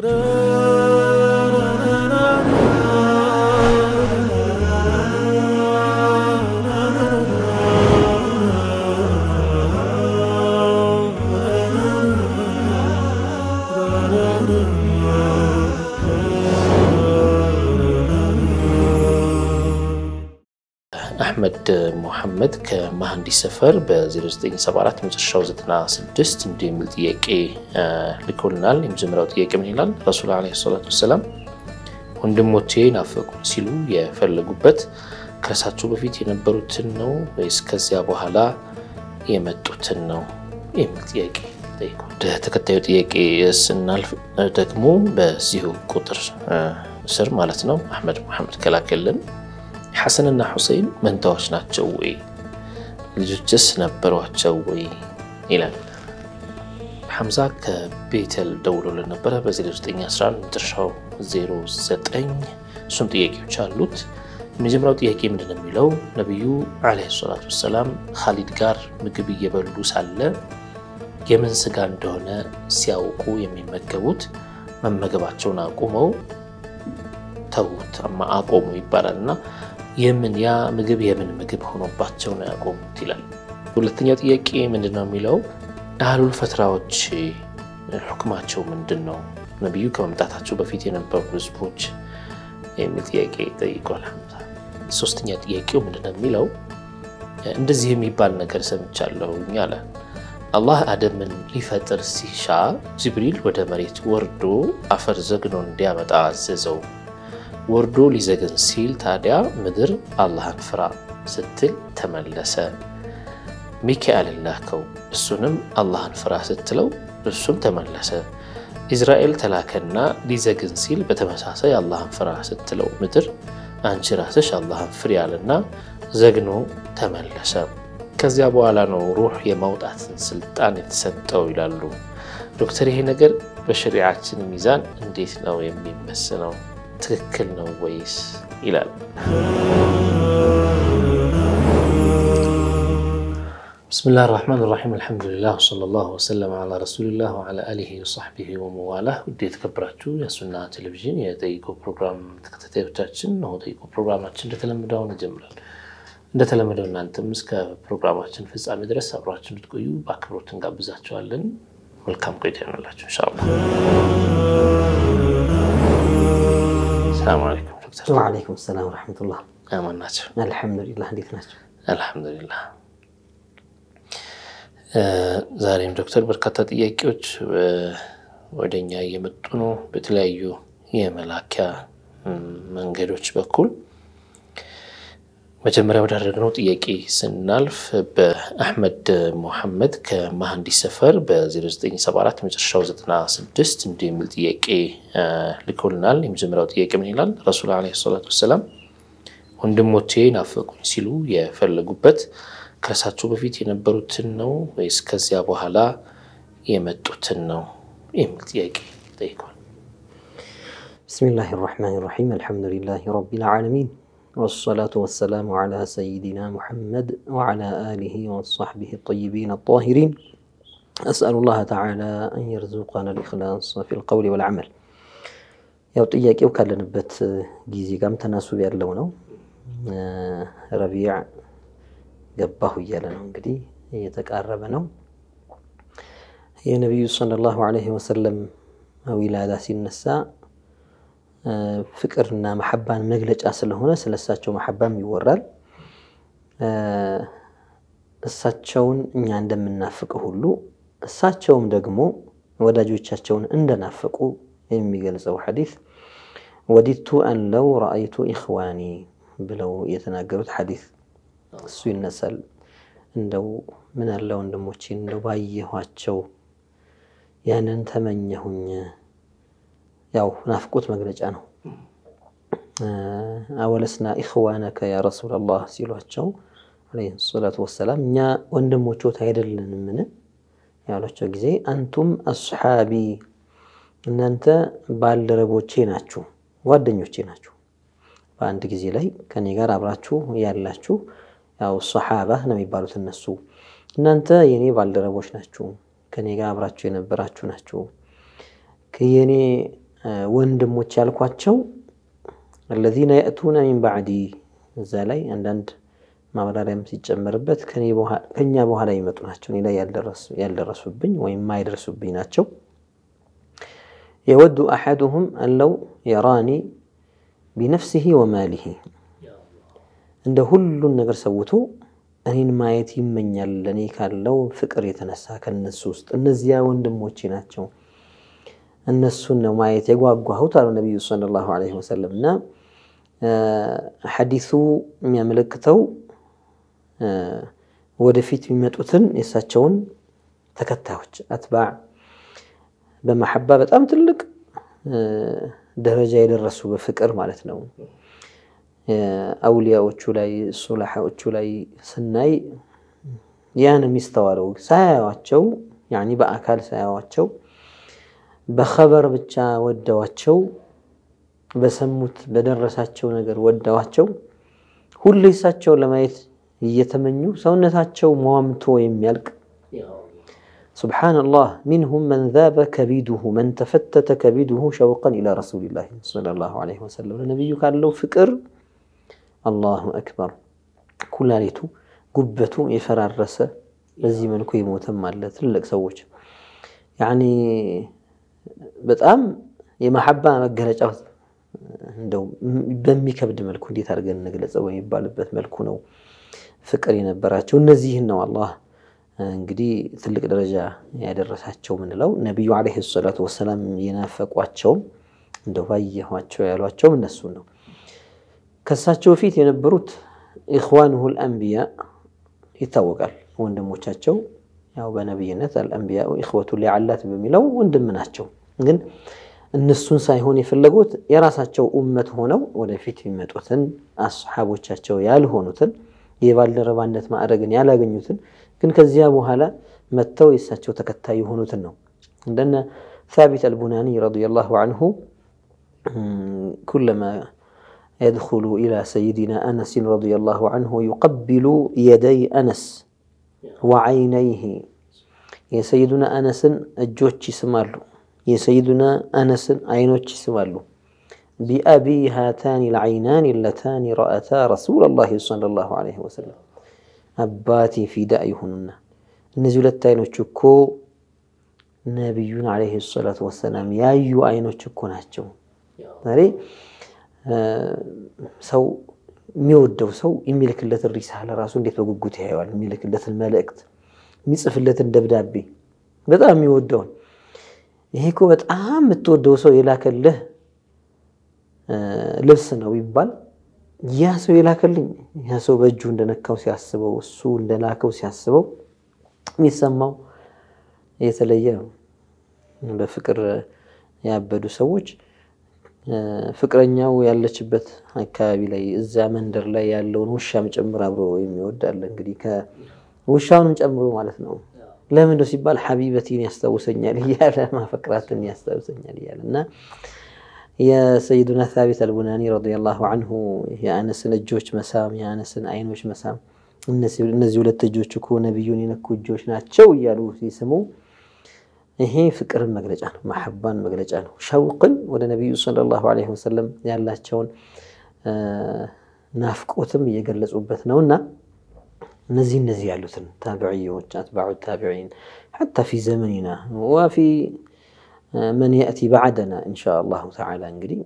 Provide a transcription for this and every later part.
Roo. አህመድ ሙሐመድ ከመሐንዲስ ሰፈር በ0974 መጨረሻው 96 እንዲህ የሚል ጥያቄ ልኮልናል። የመጀመሪያው ጥያቄ ምን ይላል? ረሱል ዓለይሂ ሰላቱ ወሰላም ወንድሞቼ ናፈቁን ሲሉ የፈለጉበት ከእሳቸው በፊት የነበሩትን ነው ወይስ ከዚያ በኋላ የመጡትን ነው የሚል ጥያቄ ጠይቁ። ወደ ተከታዩ ጥያቄ ስናልፍ ደግሞ በዚሁ ቁጥር ስር ማለት ነው አህመድ ሙሐመድ ከላከልን ሐሰንና ሁሴን መንታዎች ናቸው ወይ? ልጆችስ ነበሯቸው ወይ? ይላል ሐምዛ ከቤተል ደውሎልን ነበረ። በ0911 መጨረሻው 09 እሱም ጥያቄዎች አሉት። የመጀመሪያው ጥያቄ ምንድን የሚለው ነቢዩ ዓለይሂ ሰላት ወሰላም ካሊድ ጋር ምግብ እየበሉ ሳለ የምን ስጋ እንደሆነ ሲያውቁ የሚመገቡት መመገባቸውን አቁመው ተዉት አቆሙ ይባላል እና የምን ያ ምግብ የምን ምግብ ሆኖባቸው ነው ያቆሙት ይላል። ሁለተኛው ጥያቄ ምንድን ነው የሚለው አህሉል ፈትራዎች ሕክማቸው ምንድን ነው? ነቢዩ ከመምጣታቸው በፊት የነበሩ ህዝቦች የሚል ጥያቄ ጠይቋል። ሶስተኛ ጥያቄው ምንድን ነው የሚለው እንደዚህ የሚባል ነገር ሰምቻለሁኝ አለ። አላህ አደምን ሊፈጥር ሲሻ ጅብሪል ወደ መሬት ወርዶ አፈር ዘግኖ እንዲያመጣ አዘዘው። ወርዶ ሊዘግን ሲል ታዲያ ምድር አላህን ፍራ ስትል ተመለሰ። ሚካኤልን ላከው፣ እሱንም አላህን ፍራ ስትለው እሱም ተመለሰ። ኢዝራኤል ተላከና ሊዘግን ሲል በተመሳሳይ አላህን ፍራ ስትለው ምድር አንቺ ራስሽ አላህን ፍሪ አለና ዘግኖ ተመለሰ። ከዚያ በኋላ ነው ሩህ የማውጣትን ስልጣን የተሰጠው ይላሉ። ዶክተር፣ ይሄ ነገር በሸሪዓችን ሚዛን እንዴት ነው ነው? ትክክል ነው ወይስ ይላል። ብስሚላህ ራህማን ራሒም አልሐምዱሊላህ ወሰለላሁ ወሰለም ዓላ ረሱሊላህ ወዓላ አሊሂ ወሰሕቢሂ ወመዋላ። ውድ የተከበራችሁ የሱና ቴሌቪዥን የጠይቆ ፕሮግራም ተከታታዮቻችን ነው። ጠይቆ ፕሮግራማችን እንደተለመደው አሁን ይጀምራል። እንደተለመደው እናንተም እስከ ፕሮግራማችን ፍጻሜ ድረስ አብሯችን እንድትቆዩ በአክብሮት እንጋብዛችኋለን። መልካም ቆይታ ይሆንላችሁ እንሻላ። ሰላም አለይኩም ዶክተር። ወአለይኩም ሰላም ወራህመቱላህ። አማን ናቸው? አልሐምዱሊላህ። እንዴት ናቸው? አልሐምዱሊላህ። ዛሬም ዶክተር በርካታ ጥያቄዎች ወደኛ እየመጡ ነው በተለያዩ የመላኪያ መንገዶች በኩል መጀመሪያ ወዳደረግነው ጥያቄ ስናልፍ በአህመድ ሙሐመድ ከመሀንዲስ ሰፈር በ0974 መጨረሻው 96 እንዲህ የሚል ጥያቄ ልኮልናል። የመጀመሪያው ጥያቄ ምን ይላል? ረሱል ዓለይሂ ሰላቱ ወሰላም ወንድሞቼ ናፈቁኝ ሲሉ የፈለጉበት ከእርሳቸው በፊት የነበሩትን ነው ወይስ ከዚያ በኋላ የመጡትን ነው የሚል ጥያቄ ጠይቋል። ብስሚላህ ራሕማን ራሒም አልሐምዱሊላህ ረቢል ዓለሚን والصلاة والسلام على سيدنا محمد وعلى آله وصحبه الطيبين الطاهرين أسأل الله تعالى أن يرزقنا الإخلاص في القول والعمل ያው ጥያቄው ካለንበት ጊዜ ጋም ተናሱብ ያለው ነው። ረቢዕ ገባሁ እያለ يا እንግዲህ يا ነው። የነቢዩ ሰለላሁ ዐለይሂ ወሰለም ዊላዳ ሲነሳ ፍቅርና መሐባን መግለጫ ስለሆነ ስለእሳቸው እሳቸው መሐባም ይወራል። እሳቸውን እኛ እንደምናፍቅ ሁሉ እሳቸውም ደግሞ ወዳጆቻቸውን እንደናፈቁ የሚገልጸው ሐዲስ ወዲቱ አን ለው ረአይቱ ኢኽዋኒ ብለው የተናገሩት ሐዲስ እሱ ይነሳል። እንደው ምን አለ ወንድሞቼ እንደው ባየኋቸው ያንን ተመኘሁኝ ያው ናፍቆት መግለጫ ነው። አወለስና ኢኽዋነከ ያ ረሱላላህ ሲሏቸው ዓለይሂ ሰላቱ ወሰላም እኛ ወንድሞቾት አይደለንምን ያሏቸው ጊዜ አንቱም አስሓቢ እናንተ ባልደረቦቼ ናችሁ፣ ጓደኞቼ ናችሁ። በአንድ ጊዜ ላይ ከኔ ጋር አብራችሁ ያላችሁ ያው ሰሓባ ነው የሚባሉት እነሱ። እናንተ የኔ ባልደረቦች ናችሁ፣ ከኔ ጋር አብራችሁ የነበራችሁ ናችሁ። የኔ ወንድሞች ያልኳቸው አለዚነ የእቱነ ሚን ባዕዲ እዛ ላይ አንዳንድ ማብራሪያም ሲጨመርበት ከኛ በኋላ ይመጡ ናቸው፣ እኔ ላይ ያልደረሱብኝ ወይም ማይደርሱብኝ ናቸው። የወዱ አሐዱሁም አለው የራኒ ቢነፍሲሂ ወማሊሂ እንደ ሁሉን ነገር ሰውቶ እኔን ማየት ይመኛል። እኔ ካለው ፍቅር የተነሳ ከነሱ ውስጥ እነዚያ ወንድሞቼ ናቸው እነሱን ነው ማየት የጓጓሁት አሉ ነቢዩ ሰለላሁ ዐለይሂ ወሰለም። እና ሐዲሱ የሚያመለክተው ወደፊት የሚመጡትን የእሳቸውን ተከታዮች አትባዕ በመሐባ በጣም ትልቅ ደረጃ የደረሱ በፍቅር ማለት ነው። አውሊያዎቹ ላይ ሱላሓዎቹ ላይ ስናይ ያን የሚስተዋለው ሳያዩዋቸው ያኒ በአካል ሳያዩዋቸው بخبر በኸበር ودواتشو بسموت በሰሙት በደረሳቸው ነገር ወደዋቸው ساتشو لما ለማየት እየተመኙ ሰውነታቸው موامتو የሚያልቅ سبحان الله منهم من ذاب كبيده من تفتت كبيده شوقا إلى رسول الله صلى الله عليه وسلم النبي قال له فكر الله أكبر كل ليتو قبته يفرار رسه لزي من كي موتم على تلك سوج يعني በጣም የመሐባ መገለጫው እንደው በሚከብድ መልኩ እንዴት አድርገን እንግለጸው የሚባልበት መልኩ ነው ፍቅር የነበራቸው። እነዚህን ነው አላህ እንግዲህ ትልቅ ደረጃ ያደረሳቸው ምንለው ነቢዩ ዓለይሂ ሰላቱ ወሰላም የናፈቋቸውም እንደው ባየኋቸው ያሏቸውም እነሱን ነው። ከእሳቸው በፊት የነበሩት ኢኽዋንሁል አንቢያ ይታወቃል። ወንድሞቻቸው ያው በነቢይነት አልአንቢያ ኢኽወቱ ሊዓላት በሚለው ወንድም ናቸው። ግን እነሱን ሳይሆን የፈለጉት የራሳቸው ኡመት ሆነው ወደፊት የሚመጡትን አስሓቦቻቸው ያልሆኑትን የባልደረባነት ማዕረግን ያላገኙትን ግን ከዚያ በኋላ መጥተው የእሳቸው ተከታይ የሆኑትን ነው እንደነ ثابت البناني رضي الله عنه كلما يدخل إلى سيدنا أنس رضي الله عنه يقبل يدي أنس وعينيه يا سيدنا أنس أجوتشي سمالو يسيدنا أنس عينو تشسوالو بأبي هاتان العينان اللتان رأتا رسول الله صلى الله عليه وسلم أباتي في دائهن نزلت عينو تشكو نبي عليه الصلاة والسلام يا أيو عينو تشكو ناتشو ناري آه سو ميود سو يملك اللت الرسالة رسول اللي فوق قوتي هيوال يملك اللت الملائكة ميصف اللت الدبدابي بدأ ميود دون ይሄ እኮ በጣም የምትወደው ሰው የላከልህ ልብስ ነው ይባል። ያ ሰው የላከልኝ ያ ሰው በእጁ እንደነካው ሲያስበው፣ እሱ እንደላከው ሲያስበው የሚሰማው የተለየ ነው። በፍቅር ያበዱ ሰዎች ፍቅረኛው ያለችበት አካባቢ ላይ እዛ መንደር ላይ ያለውን ውሻም ጭምር አብሮ አለ። እንግዲህ ከውሻውንም ጨምሮ ማለት ነው። ለምን ነው ሲባል ሐቢበቲን ያስታውሰኛል እያለ ማፈቅራትን ያስታውሰኛል እያለ እና የሰይዱና ታቢት አልቡናኒ ረዲየላሁ አንሁ የአነስን እጆች መሳም የአነስን አይኖች መሳም እነዚህ ሁለት እጆች እኮ ነቢዩን የነኩ እጆች ናቸው እያሉ ሲስሙ ይሄ ፍቅርን መግለጫ ነው፣ ማሐባን መግለጫ ነው። ሸውቅን ወደ ነቢዩ ሰለላሁ ዐለይሂ ወሰለም ያላቸውን ናፍቆትም እየገለጹበት ነውና نزي نزي على لوثر تابعيون أتباع التابعين حتى في زمننا وفي من يأتي بعدنا إن شاء الله تعالى نجري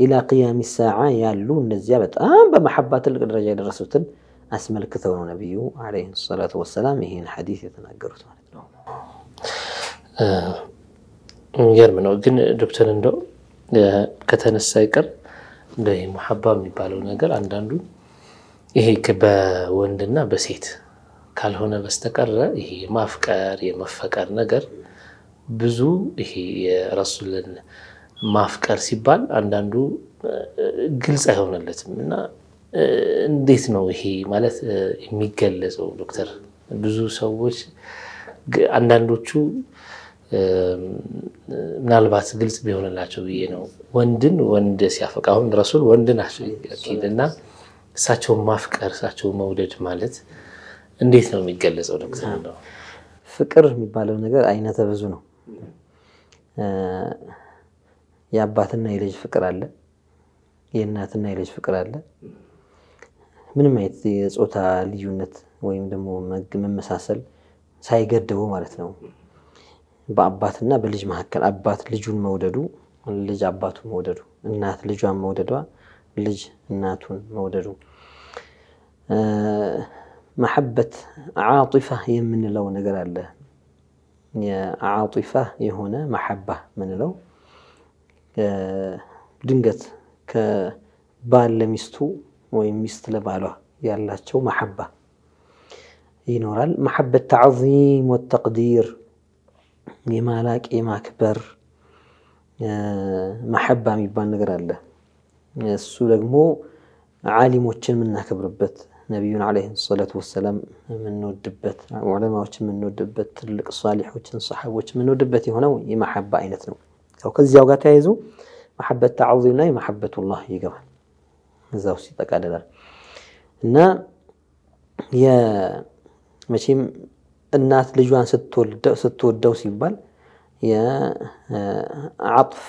إلى قيام الساعة يا يالون نزيابت آم بمحبة الرجال الرسول أسمى الكثور نبي عليه الصلاة والسلام هي الحديث يتنقرت آه. يرمنو قلنا دكتور اندو كتنسايكر ده محبة مبالو نقر عندنا ይሄ በወንድና በሴት ካልሆነ በስተቀረ ይሄ የማፍቀር የመፈቀር ነገር ብዙ ይሄ የረሱልን ማፍቀር ሲባል አንዳንዱ ግልጽ አይሆንለትም እና እንዴት ነው ይሄ ማለት የሚገለጸው? ዶክተር ብዙ ሰዎች አንዳንዶቹ ምናልባት ግልጽ ቢሆንላቸው ብዬ ነው። ወንድን ወንድ ሲያፈቅ አሁን ረሱል ወንድ ናቸው እና እሳቸውን ማፍቀር እሳቸውን መውደድ ማለት እንዴት ነው የሚገለጸው? ዶክተር ፍቅር የሚባለው ነገር አይነተ ብዙ ነው። የአባትና የልጅ ፍቅር አለ፣ የእናትና የልጅ ፍቅር አለ። ምንም አይነት የጾታ ልዩነት ወይም ደግሞ መመሳሰል ሳይገደቡ ማለት ነው። በአባትና በልጅ መካከል አባት ልጁን መውደዱ፣ ልጅ አባቱ መውደዱ፣ እናት ልጇን መውደዷ لج ناتون مودرو محبة عاطفة يمن لو نقرأ له عاطفة هنا محبة من لو دنقت كبال لمستو ويمست لباله يالله تشو محبة ينورال محبة التعظيم والتقدير يمالك يماكبر محبة ميبان نقرأ له እሱ ደግሞ ዓሊሞችን የምናከብርበት ነቢዩን ዓለይሂ ሰላቱ ወሰላም የምንወድበት ዑለማዎች የምንወድበት ትልቅ ሳሊሖችን ሰሓቦች የምንወድበት የሆነው የማሓባ አይነት ነው። ያው ከዚያው ጋር ተያይዞ መሐበት ተዓዚምና የመሐበቱላህ ይገባል፣ እዛ ውስጥ ይጠቃልላል እና መቼም እናት ልጇን ስትወደው ሲባል የዓጥፍ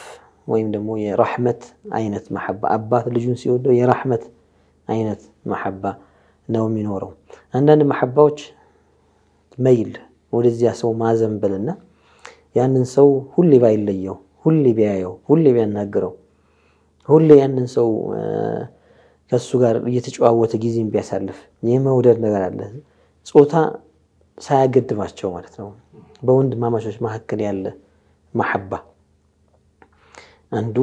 ወይም ደግሞ የራህመት አይነት መሐባ አባት ልጁን ሲወደው የራህመት አይነት መሐባ ነው የሚኖረው። አንዳንድ መሐባዎች መይል ወደዚያ ሰው ማዘንበልና ያንን ሰው ሁሌ ባይለየው፣ ሁሌ ቢያየው፣ ሁሌ ቢያናግረው፣ ሁሌ ያንን ሰው ከእሱ ጋር እየተጨዋወተ ጊዜም ቢያሳልፍ የመውደድ ነገር አለ። ጾታ ሳያገድባቸው ማለት ነው። በወንድማማቾች መካከል ያለ መሐባ አንዱ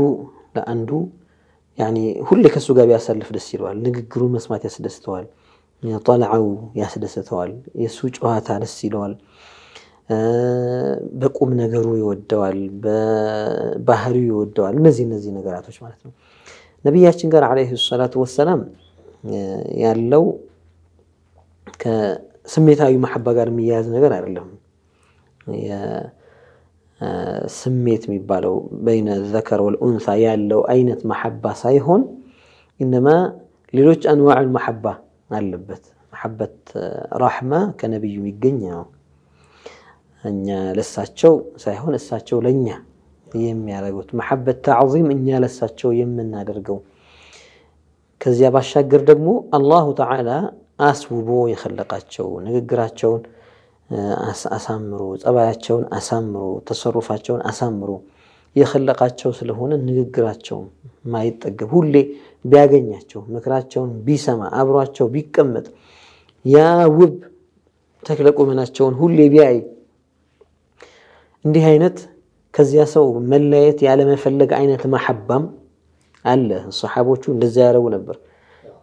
ለአንዱ ያኔ ሁሌ ከእሱ ጋር ቢያሳልፍ ደስ ይለዋል። ንግግሩ መስማት ያስደስተዋል። ጠልዓው ያስደስተዋል። የእሱ ጨዋታ ደስ ይለዋል። በቁም ነገሩ ይወደዋል። በባህሪው ይወደዋል። እነዚህ እነዚህ ነገራቶች ማለት ነው። ነቢያችን ጋር ዓለይሂ ሰላቱ ወሰላም ያለው ከስሜታዊ መሐባ ጋር የሚያያዝ ነገር አይደለም። ስሜት የሚባለው በይነ ዘከር ወልኡንሳ ያለው አይነት መሐባ ሳይሆን ኢነማ ሌሎች አንዋዕን መሐባ አለበት። መሐበት ራሕማ ከነቢዩ የሚገኝ ነው። እኛ ለሳቸው ሳይሆን እሳቸው ለእኛ የሚያደርጉት መሐበት ተዕዚም እኛ ለሳቸው የምናደርገው ከዚያ ባሻገር ደግሞ አላሁ ተዓላ አስውቦ የኸለቃቸው ንግግራቸውን አሳምሮ ጸባያቸውን አሳምሮ ተሰሩፋቸውን አሳምሮ የኸለቃቸው ስለሆነ ንግግራቸው ማይጠገብ ሁሌ ቢያገኛቸው ምክራቸውን ቢሰማ አብሯቸው ቢቀመጥ ያ ውብ ተክለ ቁመናቸውን ሁሌ ቢያይ እንዲህ አይነት ከዚያ ሰው መለየት ያለመፈለግ አይነት ማሐባም አለ። ሰሓቦቹ እንደዚያ ያደረጉ ነበር።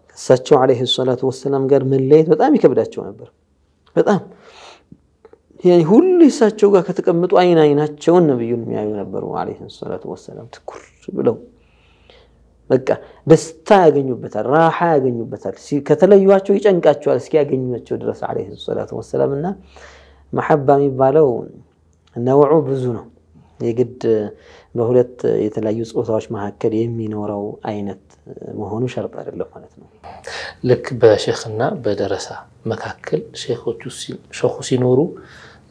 ከእሳቸው ዓለይሂ ሰላቱ ወሰላም ጋር መለየት በጣም ይከብዳቸው ነበር በጣም ሁሉ እሳቸው ጋር ከተቀመጡ አይን አይናቸውን ነብዩን የሚያዩ ነበሩ አለይሂ ሰላቱ ወሰላም ትኩር ብለው በቃ ደስታ ያገኙበታል፣ ራሓ ያገኙበታል። ከተለዩቸው ይጨንቃቸዋል እስኪያገኟቸው ድረስ ዓለይሂ ሰላቱ ወሰላም። እና መሐባ የሚባለው ነውዑ ብዙ ነው። የግድ በሁለት የተለያዩ ጾታዎች መካከል የሚኖረው አይነት መሆኑ ሸርጥ አይደለም ማለት ነው። ልክ በሼክና በደረሳ መካከል ሼኹ ሲኖሩ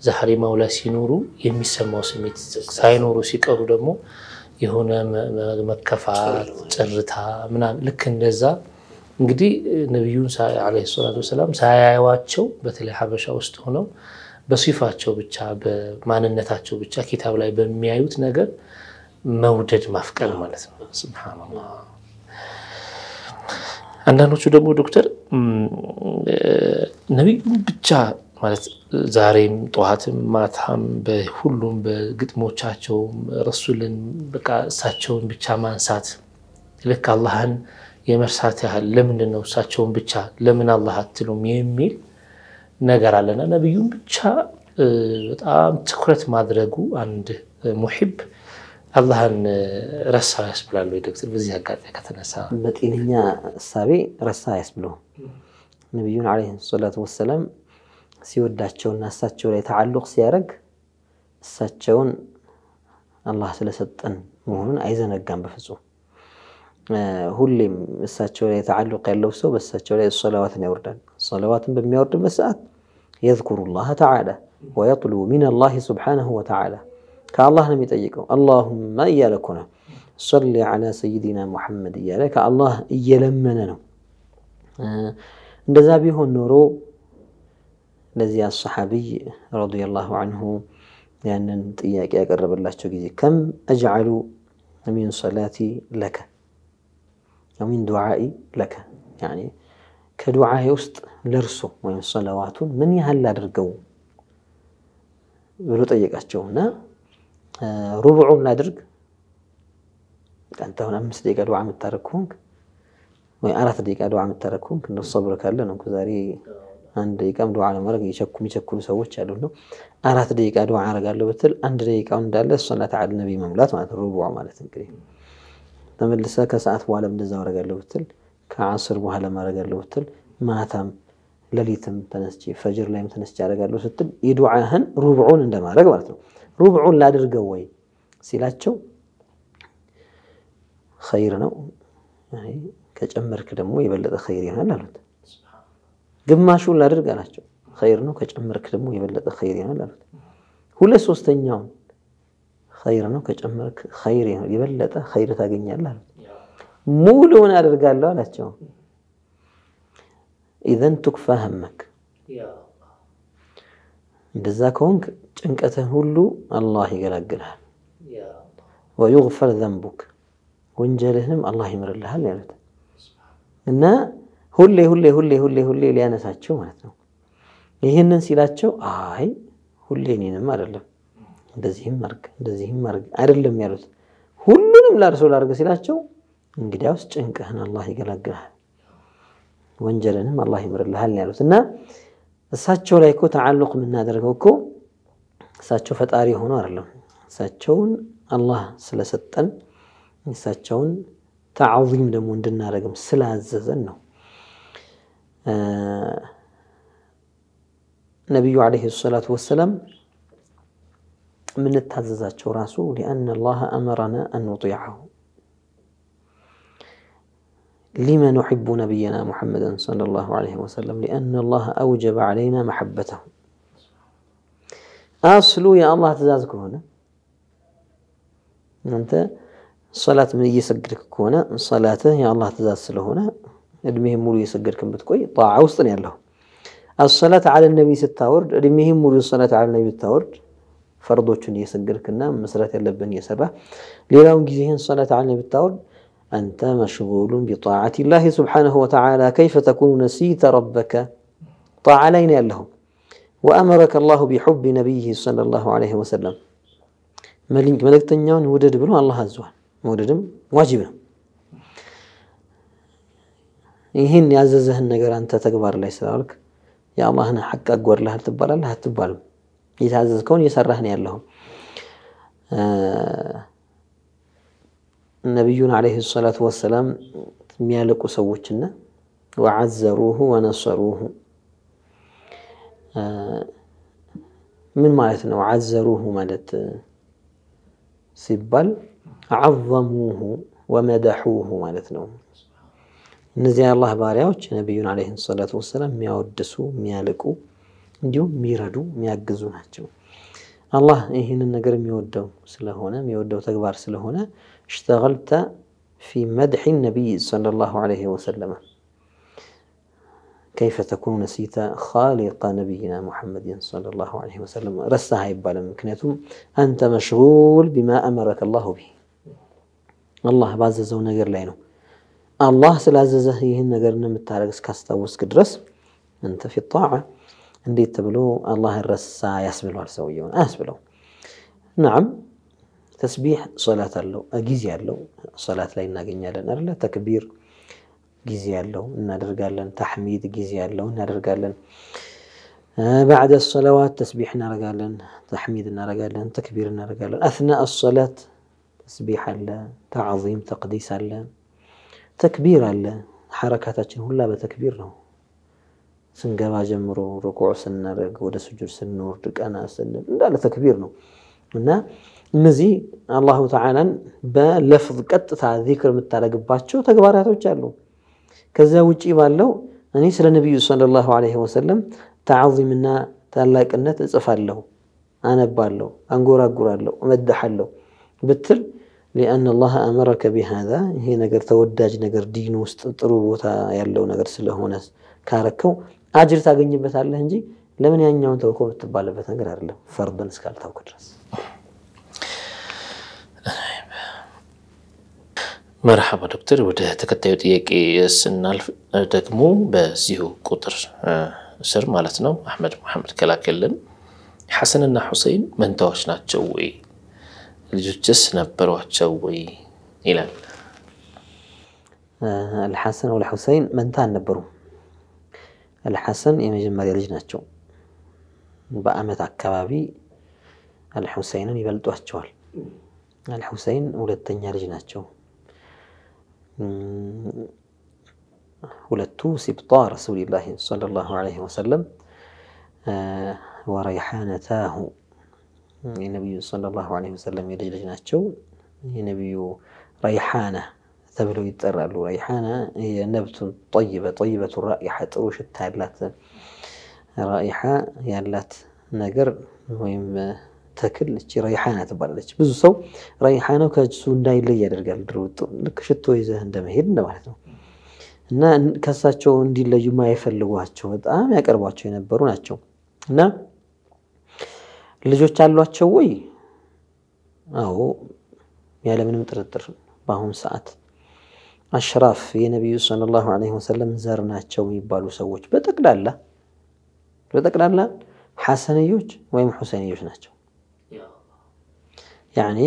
ዘሐሪማው ላይ ሲኖሩ የሚሰማው ስሜት ሳይኖሩ ሲቀሩ ደግሞ የሆነ መከፋት፣ ጭርታ ምናምን ልክ እንደዛ እንግዲህ ነቢዩን ዓለይሂ ሰላቱ ወሰላም ሳያዩዋቸው በተለይ ሀበሻ ውስጥ ሆነው በሲፋቸው ብቻ በማንነታቸው ብቻ ኪታብ ላይ በሚያዩት ነገር መውደድ ማፍቀር ማለት ነው። ስብሓነላህ። አንዳንዶቹ ደግሞ ዶክተር ነቢዩን ብቻ ማለት ዛሬም ጠዋትም ማታም በሁሉም በግጥሞቻቸው ረሱልን በቃ እሳቸውን ብቻ ማንሳት ልክ አላህን የመርሳት ያህል ለምንድን ነው እሳቸውን ብቻ ለምን አላህ አትሉም የሚል ነገር አለና ነቢዩን ብቻ በጣም ትኩረት ማድረጉ አንድ ሙሒብ አላህን ረሳ ያስብላሉ። ዶክተር በዚህ አጋጣሚ ከተነሳ በጤነኛ እሳቤ ረሳ ያስብለው ነቢዩን ዓለይሂ ሰላቱ ወሰላም سيوداتشون ناساتشون يتعلق سيارك ساتشون الله سلسطن مهون عايزان الجنب فسو هولي ساتشون يتعلق يلو سو بس ساتشون الصلوات نوردن صلوات بميورد مسات يذكر الله تعالى ويطلب من الله سبحانه وتعالى كالله لم يتأيكم اللهم إيالكنا صل على سيدنا محمد إيالك الله إيالمنا آه. نزابيه النورو لزي الصحابي رضي الله عنه لأن إياك أقرب الله تجدي كم أجعل من صلاتي لك ومن دعائي لك يعني كدعاء يست لرسو وين صلوات من يهل لرقو ولو طيق أشجونا ربع لا درق أنت هنا أمس ديك أدعاء متاركونك وين أرث ديك أدعاء متاركونك إن الصبر كله نكو አንድ ደቂቃም ዱዓ ለማድረግ የሚቸኩሉ ሰዎች አሉ። አራት ደቂቃ ዱዓ አረጋለሁ ብትል አንድ ደቂቃው እንዳለ ሶላት አለ ነቢ መሙላት ማለት ነው። ሩቡዕ ማለት እንግዲህ ተመልሰ ከሰዓት በኋላ እንደዛ አረጋለሁ ብትል ከአስር በኋላ ማረጋለሁ ብትል ማታም ሌሊትም ተነስቼ ፈጅር ላይም ተነስቼ አረጋለሁ ስትል የዱዓህን ሩብዑን እንደማድረግ ማለት ነው። ሩብዑን ላድርገው ወይ ሲላቸው ኸይር ነው ከጨመርክ ደግሞ የበለጠ ኸይር ይሆናል አሉት። ግማሹን ላድርግ አላቸው። ኸይር ነው ከጨመርክ ደግሞ የበለጠ ኸይር ይሆናል አሉት። ሁለት ሶስተኛውን ኸይር ነው ከጨመርክ ኸይር ይሆናል የበለጠ ኸይር ታገኛለህ አሉት። ሙሉውን አድርጋለሁ አላቸው። ኢዘን ቱክፋ ህመክ እንደዛ ከሆንክ ጭንቀትህን ሁሉ አላህ ይገላግልሃል። ወዩግፈር ዘንቡክ ወንጀልህንም አላህ ይምርልሃል ያሉት እና ሁሌ ሁሌ ሁሌ ሁሌ ሁሌ ሊያነሳቸው ማለት ነው። ይህንን ሲላቸው አይ ሁሌ እኔንም አይደለም እንደዚህም አርግ እንደዚህም አርግ አይደለም ያሉት ሁሉንም ላርሶ ላርግ ሲላቸው እንግዲያውስ ጭንቅህን አላህ ይገላግልሃል፣ ወንጀልንም አላህ ይምርልሃል ያሉት እና እሳቸው ላይ እኮ ተዓሉቅ የምናደርገው እኮ እሳቸው ፈጣሪ ሆኖ አይደለም እሳቸውን አላህ ስለሰጠን እሳቸውን ተዓዚም ደግሞ እንድናደርግም ስላዘዘን ነው። عليه الصلاة والسلام من التعززات የምንታዘዛቸው لأن الله أمرنا أن نطيعه لما نحب نبينا محمدا صلى الله عليه وسلم لأن الله أوجب علينا محبته أصلوا يا الله تزازك هنا أنت صلاة من يسجلك هنا صلاته يا الله تزاز هنا እድሜህን ሙሉ እየሰገድክን ብትቆይ ጣዓ ውስጥ ነው ያለው። አሰላት አለ ነቢ ስታወርድ እድሜህን ሙሉ ሰላት አለ ነቢ ስታወርድ ፈርዶቹን እየሰገድክና መስራት ያለብን እየሰራ ሌላውን ጊዜህን ሰላት አለ ነቢ ስታወርድ أنت مشغول بطاعة الله سبحانه وتعالى كيف تكون نسيت ربك طاعة لين لهم وأمرك الله بحب نبيه صلى الله عليه وسلم ملك ملك تنيون ودد بلو الله عز وجل وددم واجبنا ይህን ያዘዘህን ነገር አንተ ተግባር ላይ ስላልክ የአላህን ሐቅ አጎርልህ ትባላለህ አትባልም። የታዘዝከውን እየሰራህን ያለሁ ነቢዩን ዓለይሂ ሰላቱ ወሰላም የሚያለቁ ሰዎችና ወዐዘሩሁ ወነሰሩሁ ምን ማለት ነው? ዐዘሩሁ ማለት ሲባል ዐዘሙሁ ወመደሑሁ ማለት ነው። እነዚህ የአላህ ባሪያዎች ነቢዩን ዓለይሂ ሰላቱ ወሰላም የሚያወድሱ የሚያልቁ እንዲሁም የሚረዱ የሚያግዙ ናቸው። አላህ ይህንን ነገር የሚወደው ስለሆነ የሚወደው ተግባር ስለሆነ እሽተገልተ ፊ መድሒ ነቢይ ሰለላሁ ዓለይሂ ወሰለም ከይፈ ተኩኑ ነሲተ ካሊቀ ነቢይና ሙሐመድን ሰለላሁ ዓለይሂ ወሰለም ረሳህ አይባልም። ምክንያቱም አንተ መሽጉል ቢማ አመረከ አላሁ ቢህ አላህ ባዘዘው ነገር ላይ ነው الله سلازه يهن نقرن متارقس كاستاوس كدرس انت في الطاعة عندي تبلو الله الرسا يسبل ورسويون اسبلو نعم تسبيح صلاة اللو اجيزي اللو صلاة لين ناقين يالن ارلا تكبير جيزي اللو نادر قالن تحميد جيزي اللو نادر قالن بعد الصلوات تسبيح نار قالن تحميد نار قالن تكبير نار قالن اثناء الصلاة تسبيح الله تعظيم تقديس الله ተክቢር አለ። ሐረካታችን ሁላ በተክቢር ነው። ስንገባ ጀምሮ ርኩዕ ስናደርግ፣ ወደ ስጁድ ስንወርድ፣ ቀና ስንል እንዳለ ተክቢር ነው እና እነዚህ አላሁ ተዓላን በለፍዝ ቀጥታ ዚክር የምታደርግባቸው ተግባራቶች አሉ። ከዚያ ውጪ ባለው እኔ ስለ ነቢዩ ሰለላሁ ዐለይሂ ወሰለም ተዓዚምና ታላቅነት እጽፋለሁ፣ አነባለሁ፣ አንጎራጉራለሁ፣ እመድሓለሁ ብትል ሊአን አላህ አመረከ ቢሃዛ ይሄ ነገር ተወዳጅ ነገር ዲን ውስጥ ጥሩ ቦታ ያለው ነገር ስለሆነ ካረከው አጅር ታገኝበታለህ እንጂ ለምን ያኛውን ተውከው የምትባልበት ነገር አይደለም። ፈርድን እስካልታውክ ድረስ መርሐባ ዶክተር። ወደ ተከታዩ ጥያቄ ስናልፍ ደግሞ በዚሁ ቁጥር ስር ማለት ነው አህመድ መሐመድ ከላከልን ሐሰንና ሁሴን መንታዎች ናቸው ወይ? الجوجس نبر وتشوي إلى آه، الحسن والحسين من تان نبرو الحسن يمجم مريا لجناتشو بقى متع كبابي الحسين يبلد وحشوال الحسين ولدتني لجناتشو آه، ولدتو سبطا رسول الله صلى الله عليه وسلم آه وريحانتاه የነቢዩ ሰለላሁ ዐለይሂ ወሰለም የልጅ ልጅ ናቸው። የነቢዩ ረይሓና ተብለው ይጠራሉ። ረይሓና የነብቱን ጠይበ ጠይበቱ ራኢሓ ጥሩ ሽታ ያላት ራኢሓ ያላት ነገር ወይም ተክል እቺ ረይሓና ትባላለች። ብዙ ሰው ረይሓናው ከሱ እንዳይለይ ያደርጋል። ድሮ ልክ ሽቶ ይዘህ እንደመሄድ እንደማለት ነው። እና ከሳቸው እንዲለዩ ማይፈልጓቸው በጣም ያቀርቧቸው የነበሩ ናቸው እና ልጆች አሏቸው ወይ? አዎ ያለምንም ጥርጥር በአሁኑ ሰዓት አሽራፍ የነቢዩ ሰለላሁ ዐለይሂ ወሰለም ዘር ናቸው የሚባሉ ሰዎች በጠቅላላ በጠቅላላ ሐሰንዮች ወይም ሁሴንዮች ናቸው። ያኔ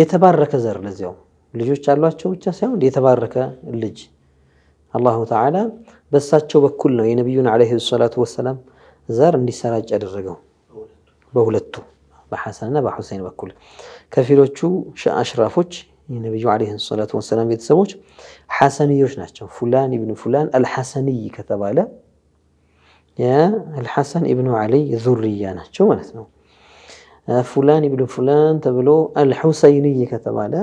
የተባረከ ዘር ለዚያው ልጆች አሏቸው ብቻ ሳይሆን የተባረከ ልጅ አላሁ ተዓላ በእሳቸው በኩል ነው የነቢዩን ዐለይሂ ሰላቱ ወሰላም ዘር እንዲሰራጭ ያደረገው። በሁለቱ በሐሰንና በሁሴን በኩል ከፊሎቹ አሽራፎች የነቢዩ ዓለይሂ ሰላቱ ወሰላም ቤተሰቦች ሐሰንዮች ናቸው። ፉላን ኢብኑ ፉላን አልሐሰንይ ከተባለ የአልሐሰን ኢብኑ ዓሊ ዙርያ ናቸው ማለት ነው። ፉላን ኢብኑ ፉላን ተብሎ አልሑሰይንይ ከተባለ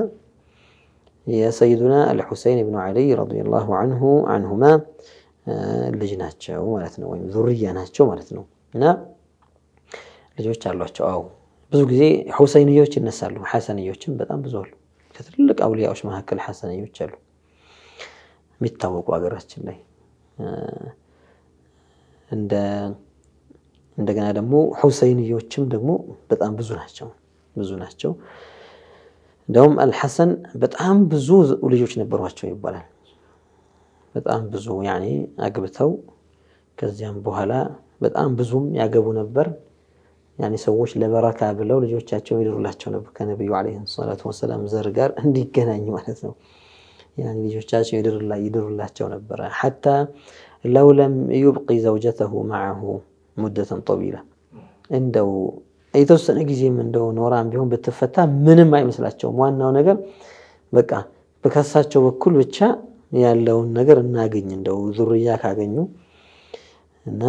የሰይዱና አልሑሰይን ኢብኑ ዓሊ ረዲየላሁ አንሁ አንሁማ ልጅ ናቸው ማለት ነው፣ ወይም ዙርያ ናቸው ማለት ነው እና ልጆች አሏቸው። አዎ ብዙ ጊዜ ሁሰይንዮች ይነሳሉ። ሐሰንዮችም በጣም ብዙ አሉ። ከትልልቅ አውልያዎች መካከል ሐሰንዮች አሉ የሚታወቁ ሀገራችን ላይ እንደገና ደግሞ ሁሰይንዮችም ደግሞ በጣም ብዙ ናቸው ብዙ ናቸው። እንደውም አልሐሰን በጣም ብዙ ልጆች ነበሯቸው ይባላል። በጣም ብዙ ያኔ አግብተው ከዚያም በኋላ በጣም ብዙም ያገቡ ነበር። ያኔ ሰዎች ለበረካ ብለው ልጆቻቸውን ይድሩላቸው ነበር ከነቢዩ ዓለይሂ ሰላቱ ወሰላም ዘር ጋር እንዲገናኝ ማለት ነው። ያኔ ልጆቻቸው ይድሩላቸው ነበረ። ሐታ ለው ለም ዩብቂ ዘውጀተሁ ማዐሁ ሙደተን ጠቢላ እንደው የተወሰነ ጊዜም እንደው ኖራም ቢሆን ብትፈታ ምንም አይመስላቸውም። ዋናው ነገር በቃ በከሳቸው በኩል ብቻ ያለውን ነገር እናገኝ እንደው ዙርያ ካገኙ እና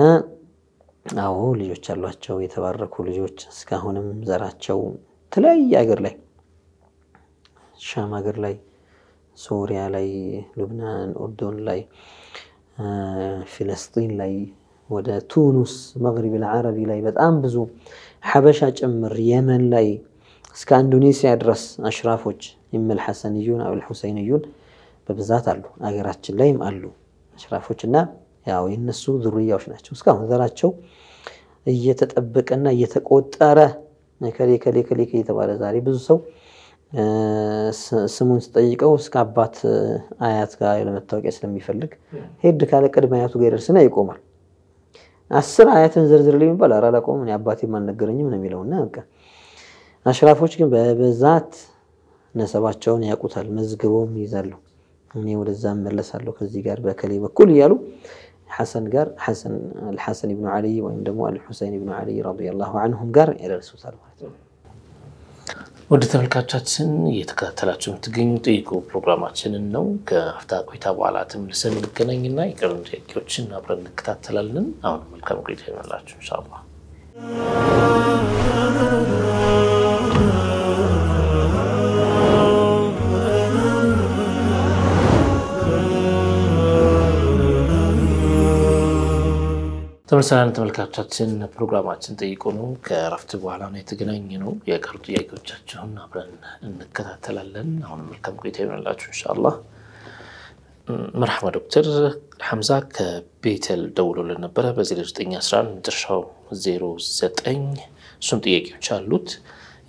አዎ ልጆች አሏቸው የተባረኩ ልጆች እስካሁንም ዘራቸው የተለያየ ሀገር ላይ ሻም ሀገር ላይ፣ ሶሪያ ላይ፣ ሉብናን፣ ኡርዶን ላይ፣ ፊለስጢን ላይ፣ ወደ ቱኑስ፣ መግሪብ ልዓረቢ ላይ በጣም ብዙ ሐበሻ ጭምር የመን ላይ እስከ ኢንዶኔሲያ ድረስ አሽራፎች ሐሰን እዩን አብል ሁሰይንዩን በብዛት አሉ። አገራችን ላይም አሉ አሽራፎች እና ያው የነሱ ዝርያዎች ናቸው። እስካሁን ዘራቸው እየተጠበቀና እየተቆጠረ ከሌ ከሌ ከሌ የተባለ ዛሬ ብዙ ሰው ስሙን ስጠይቀው እስከ አባት አያት ጋር ለመታወቂያ ስለሚፈልግ ሄድ ካለ ቅድመ አያቱ ጋር ደርስና ይቆማል። አስር አያትን ዝርዝር ላይ የሚባል አራላቆም እኔ አባቴም አልነገረኝም ነው የሚለውና በቃ አሽራፎች ግን በብዛት ነሰባቸውን ያውቁታል፣ መዝግበውም ይይዛሉ። እኔ ወደዛ መለሳለሁ ከዚህ ጋር በከሌ በኩል እያሉ ሐሰን ጋር ሐሰን አልሐሰን ኢብኑ ዓሊ ወይም ደግሞ አልሑሰይን ኢብኑ ዓሊ ረዲየላሁ አንሁም ጋር ያደርሱታል ማለት ነው። ወደ ተመልካቻችን እየተከታተላችሁ የምትገኙ ጠይቁ ፕሮግራማችንን ነው። ከአፍታ ቆይታ በኋላ ተመልሰን እንገናኝና የቀሩን ጥያቄዎችን አብረን እንከታተላለን። አሁን መልካም ቆይታ ይሆንላችሁ ኢንሻአላህ። ተመልሰናል ተመልካቾቻችን። ፕሮግራማችን ጠይቁ ነው። ከእረፍት በኋላ ነው የተገናኘ ነው። የቀሩ ጥያቄዎቻችሁን አብረን እንከታተላለን። አሁን መልካም ቆይታ ይሆንላችሁ እንሻላ። መርሐባ ዶክተር ሐምዛ ከቤተል ደውሎልን ነበረ በ0911 መጨረሻው 09 እሱም ጥያቄዎች አሉት።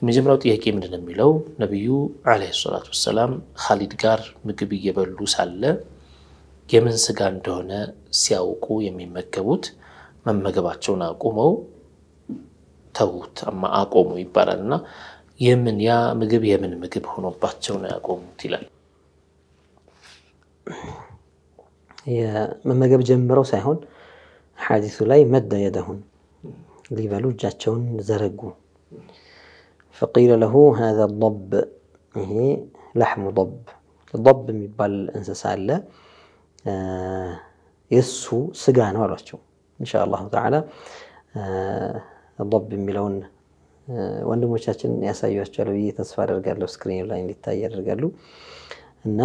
የመጀመሪያው ጥያቄ ምንድን ነው የሚለው ነቢዩ ዓለይሂ ሰላቱ ወሰላም ካሊድ ጋር ምግብ እየበሉ ሳለ የምን ስጋ እንደሆነ ሲያውቁ የሚመገቡት من مجباتشونا قومو تاوت أما آقومو يبارلنا يمن يا مجب يمن مجب هونو باتشونا قوم تلا يا من مجب جمبرو سايحون حادث لاي مد يدهن ليبالو جاتشون زرقو فقيل له هذا الضب هي لحم ضب ضب مبال انسى سالة آه يسو سجان ورشو ኢንሻ አላሁ ተዓላ ብ የሚለውን ወንድሞቻችን ያሳዩቸዋል ብዬ ተስፋ አደርጋለሁ። ስክሪን ላይ እንዲታይ ያደርጋሉ እና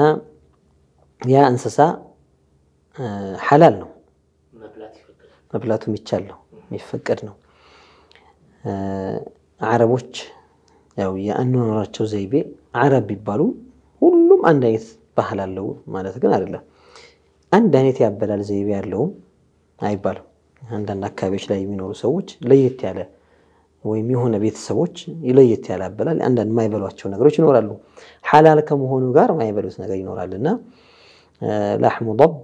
ያ እንስሳ ሐላል ነው፣ መብላቱ የሚቻል ነው፣ የሚፈቀድ ነው። አረቦች ያው የአኗኗራቸው ዘይቤ አረብ ቢባሉ ሁሉም አንድ አይነት ባህል አለው ማለት ግን አይደለም። አንድ አይነት ያበላል ዘይቤ ያለውም አይባልም። አንዳንድ አካባቢዎች ላይ የሚኖሩ ሰዎች ለየት ያለ ወይም የሆነ ቤተሰቦች ለየት ያለ አበላል፣ አንዳንድ የማይበሏቸው ነገሮች ይኖራሉ። ሐላል ከመሆኑ ጋር ማይበሉት ነገር ይኖራል እና ላሕሙ ضب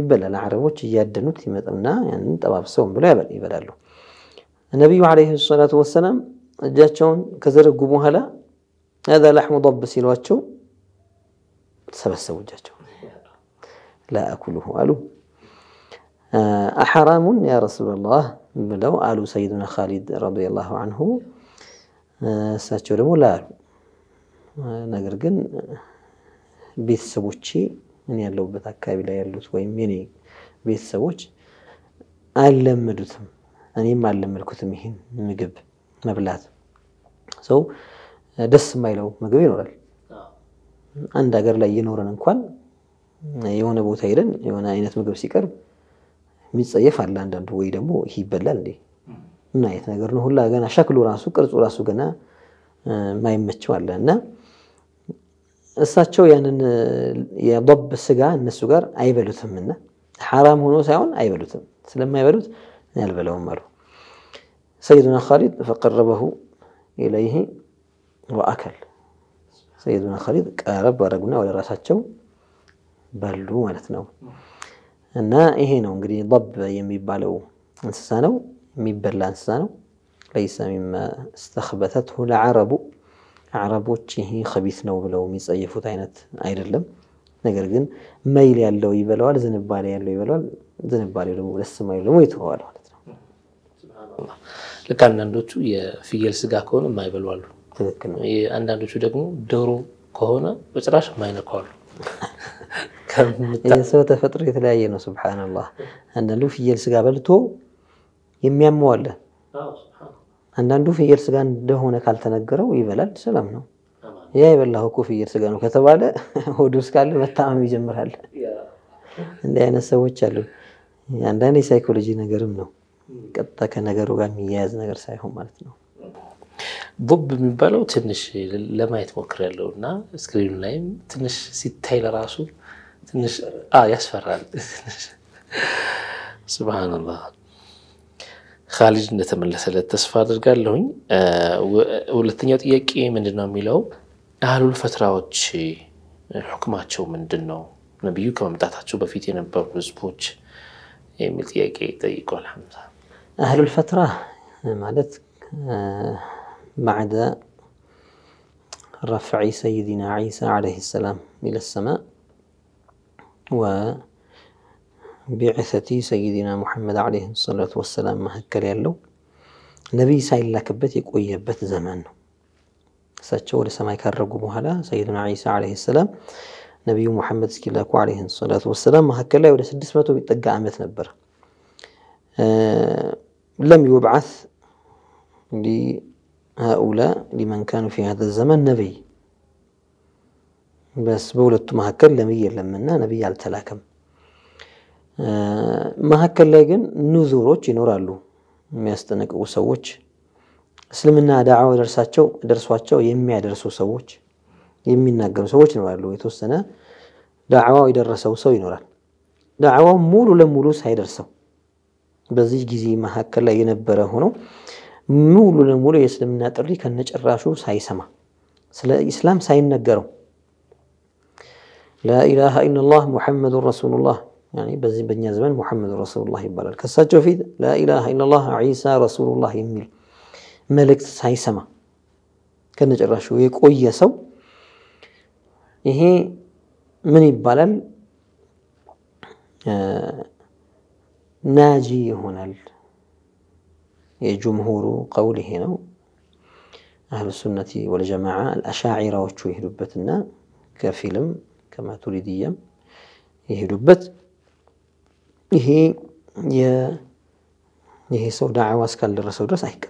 ይበላል። አረቦች እያደኑት ይመጡና ያንን ጠባብሰው ብለው ይበላሉ። ነቢዩ ዓለይሂ ሰላቱ ወሰላም እጃቸውን ከዘረጉ በኋላ ሀዛ ላሕሙ ضب ሲሏቸው ተሰበሰቡ እጃቸው ላ አኩሉሁ አሉ አሐራሙን ያ ረሱላላህ ብለው አሉ ሰይዱና ኻሊድ ረዲየላሁ አንሁ። እሳቸው ደግሞ ላሉ ነገር ግን ቤተሰቦቼ እኔ ያለሁበት አካባቢ ላይ ያሉት ወይም የኔ ቤተሰቦች አልለመዱትም፣ እኔም አልለመድኩትም ይህን ምግብ መብላት። ሰው ደስ የማይለው ምግብ ይኖራል። አንድ ሀገር ላይ እየኖረን እንኳን የሆነ ቦታ ሄደን የሆነ አይነት ምግብ ሲቀርብ የሚጸየፍ አለ አንዳንዱ ወይ ደግሞ ይህ ይበላል እንዴ ምን አይነት ነገር ነው ሁላ ገና ሸክሉ ራሱ ቅርጹ ራሱ ገና ማይመቸው አለ እና እሳቸው ያንን የበብ ስጋ እነሱ ጋር አይበሉትም እና ሐራም ሆኖ ሳይሆን አይበሉትም ስለማይበሉት ያልበለውም አሉ ሰይዱና ካሊድ ፈቀረበሁ ኢለይህ ወአከል ሰይዱና ካሊድ ቀረብ አረጉና ወደ ራሳቸው በሉ ማለት ነው እና ይሄ ነው እንግዲህ ضب የሚባለው እንስሳ ነው። የሚበላ እንስሳ ነው። ለይሰ ሚማ እስተኽበተትሁ ለዓረቡ አረቦች ይሄ ከቢት ነው ብለው የሚጸየፉት አይነት አይደለም። ነገር ግን መይል ያለው ይበለዋል፣ ዝንባሌ ያለው ይበለዋል። ዝንባሌው ደግሞ ደስ የማይሉ ደግሞ ይተዋል ማለት ነው። ልክ አንዳንዶቹ የፍየል ስጋ ከሆነ የማይበሉ አሉ። አንዳንዶቹ ደግሞ ዶሮ ከሆነ በጭራሽ የማይነካዋሉ። የሰው ተፈጥሮ የተለያየ ነው። ስብሓንላህ አንዳንዱ ፍየል ስጋ በልቶ የሚያመዋለ አንዳንዱ ፍየል ስጋ እንደሆነ ካልተነገረው ይበላል፣ ሰላም ነው። ያ የበላሁ እኮ ፍየል ስጋ ነው ከተባለ ሆድ ውስጥ ካለ መታመም ይጀምራል። እንዲህ አይነት ሰዎች አሉ። አንዳንድ የሳይኮሎጂ ነገርም ነው፣ ቀጥታ ከነገሩ ጋር የሚያያዝ ነገር ሳይሆን ማለት ነው። ቦብ የሚባለው ትንሽ ለማየት ያለው እና ስክሪኑ ላይም ትንሽ ሲታይ ለራሱ نش... اه ياس فرال سبحان الله خالج نتملس للتصفى قال له آه ولتنيو طيقي إيه من دنا ميلو اهل الفتراوتش حكماتشو من دنو نبيوكم متاتاتشو بفيتي نبر بزبوتش يميل إيه، إيه طيقي طيقو الحمزه اهل الفتره مالت آه، بعد رفع سيدنا عيسى عليه السلام الى السماء وبعثتي سيدنا محمد عليه الصلاة والسلام ما مهكل يلو نبي سايل لكبت يقوي يبت زمن ساتشو لسما يكرقو بهلا سيدنا عيسى عليه السلام نبي محمد سكيل سكيلاكو عليه الصلاة والسلام مهكل يولي سدس ماتو بيتقى عمث نبر أه لم يبعث لهؤلاء لمن كانوا في هذا الزمن نبي በሁለቱ መካከል ነቢይ የለምና ነቢይ አልተላከም። መካከል ላይ ግን ኑዙሮች ይኖራሉ። የሚያስጠነቅቁ ሰዎች፣ እስልምና ዳዕዋ ደርሳቸው ደርሷቸው የሚያደርሱ ሰዎች፣ የሚናገሩ ሰዎች ይኖራሉ። የተወሰነ ዳዕዋው የደረሰው ሰው ይኖራል። ዳዕዋው ሙሉ ለሙሉ ሳይደርሰው በዚህ ጊዜ መካከል ላይ የነበረ ሆኖ ሙሉ ለሙሉ የእስልምና ጥሪ ከነጭራሹ ሳይሰማ ስለ ኢስላም ሳይነገረው لا إله إلا الله محمد رسول الله يعني بزي بني زمان محمد رسول الله يبارك الكساتشو فيد لا إله إلا الله عيسى رسول الله يميل ملك ساي سما كنج الرشو يك أي سو يهي من يبالل ناجي هنا الجمهور قوله هنا أهل السنة والجماعة الأشاعرة وشويه ربتنا كفيلم كما تريدية يهلوبت يهي يا يهي سو دعوة سكال للرسول درس أي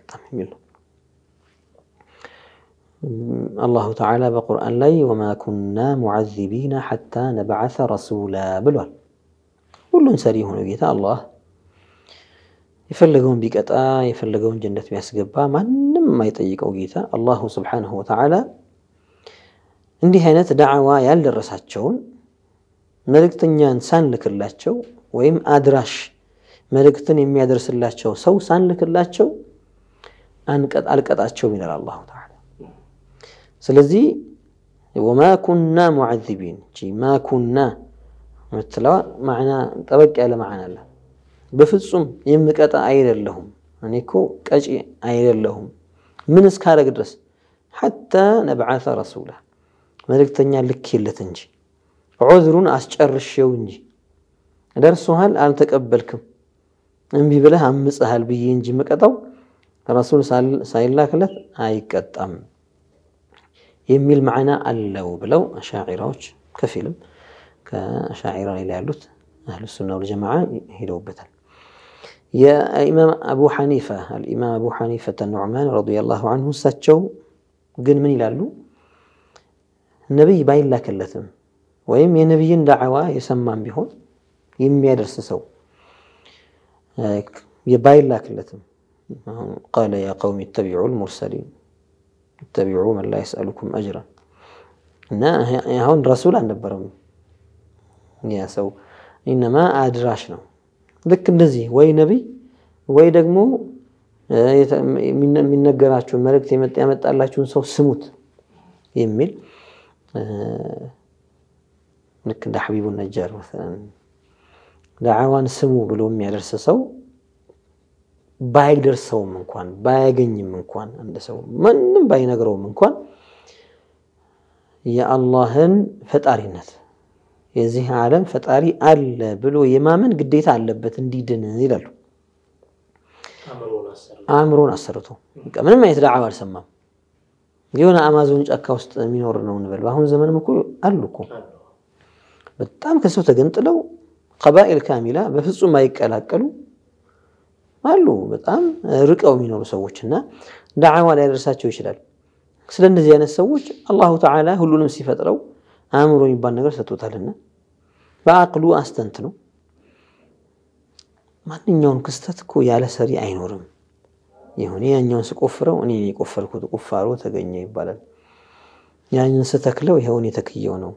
الله تعالى بقرآن لي وما كنا معذبين حتى نبعث رسولا بلوال كل سري هنا الله يفلقون بقطع يفلقون جنة بيس ما ما يطيقوا جيتا الله سبحانه وتعالى እንዲህ አይነት ዳዕዋ ያልደረሳቸውን መልእክተኛን ሳንልክላቸው ወይም አድራሽ መልእክትን የሚያደርስላቸው ሰው ሳንልክላቸው አልቀጣቸውም ይላል አላሁ ተዓላ። ስለዚህ ወማ ኩና ሙዓዚቢን እ ማ ኩና ምትለዋ ማዕና ጠበቅ ያለ ማዕና አለ። በፍጹም የምቀጣ አይደለሁም፣ እኔ እኮ ቀጪ አይደለሁም። ምን እስካረግ ድረስ ሐታ ነብዓተ ረሱላ ملك تنيا لك هي تنجي عذرون أشجر الشيونجي درس هل أنت قبلكم إن بيبله هم مسهل بيجي مكتوب رسول سال سال الله كله هاي كتام يميل معنا الله بلو شاعراتش كفيلم كشاعر إلى علوت أهل السنة والجماعة هلو بتل يا إمام أبو حنيفة الإمام أبو حنيفة النعمان رضي الله عنه ساتشو قن من إلى علوت ነቢይ ባይላክለትም ወይም የነቢይን ዳዕዋ የሰማም ቢሆን የሚያደርስ ሰው ባይላክለትም ቃለ ያ ቀውም ይተቢዑ ልሙርሰሊን ይተቢዑ መን ላ የስአሉኩም አጅራ እና አሁን ረሱል አልነበረም ያ ሰው ኢነማ አድራሽ ነው። ልክ እንደዚህ ወይ ነቢይ ወይ ደግሞ የሚነገራችሁን መልእክት ያመጣላችሁን ሰው ስሙት የሚል ልክ እንደ ሐቢቡ ነጃር ዳዕዋን ስሙ ብሎ የሚያደርስ ሰው ባይደርሰውም እንኳን ባያገኝም እንኳን አንድ ሰው ማንም ባይነግረውም እንኳን የአላህን ፈጣሪነት የዚህ ዓለም ፈጣሪ አለ ብሎ የማመን ግዴታ አለበት እንዲድን ይላሉ። አእምሮን አሰርቶ ምንም አይነት ዳዕዋ አልሰማም። የሆነ አማዞን ጫካ ውስጥ የሚኖር ነው እንበል። በአሁኑ ዘመንም እኮ አሉ እኮ በጣም ከሰው ተገንጥለው ቀባኢል ካሚላ በፍጹም አይቀላቀሉ አሉ። በጣም ርቀው የሚኖሩ ሰዎች እና ዳዕዋ ሊያደርሳቸው ይችላል። ስለ እነዚህ አይነት ሰዎች አላሁ ተዓላ ሁሉንም ሲፈጥረው አእምሮ የሚባል ነገር ሰጥቶታልና በአቅሉ ነው። ማንኛውም ክስተት እኮ ያለ ሰሪ አይኖርም። ይሁን ያኛውን ስቆፍረው እኔ የቆፈርኩት ቁፋሮ ተገኘ ይባላል። ያንን ስተክለው ይኸውን የተክየው ነው።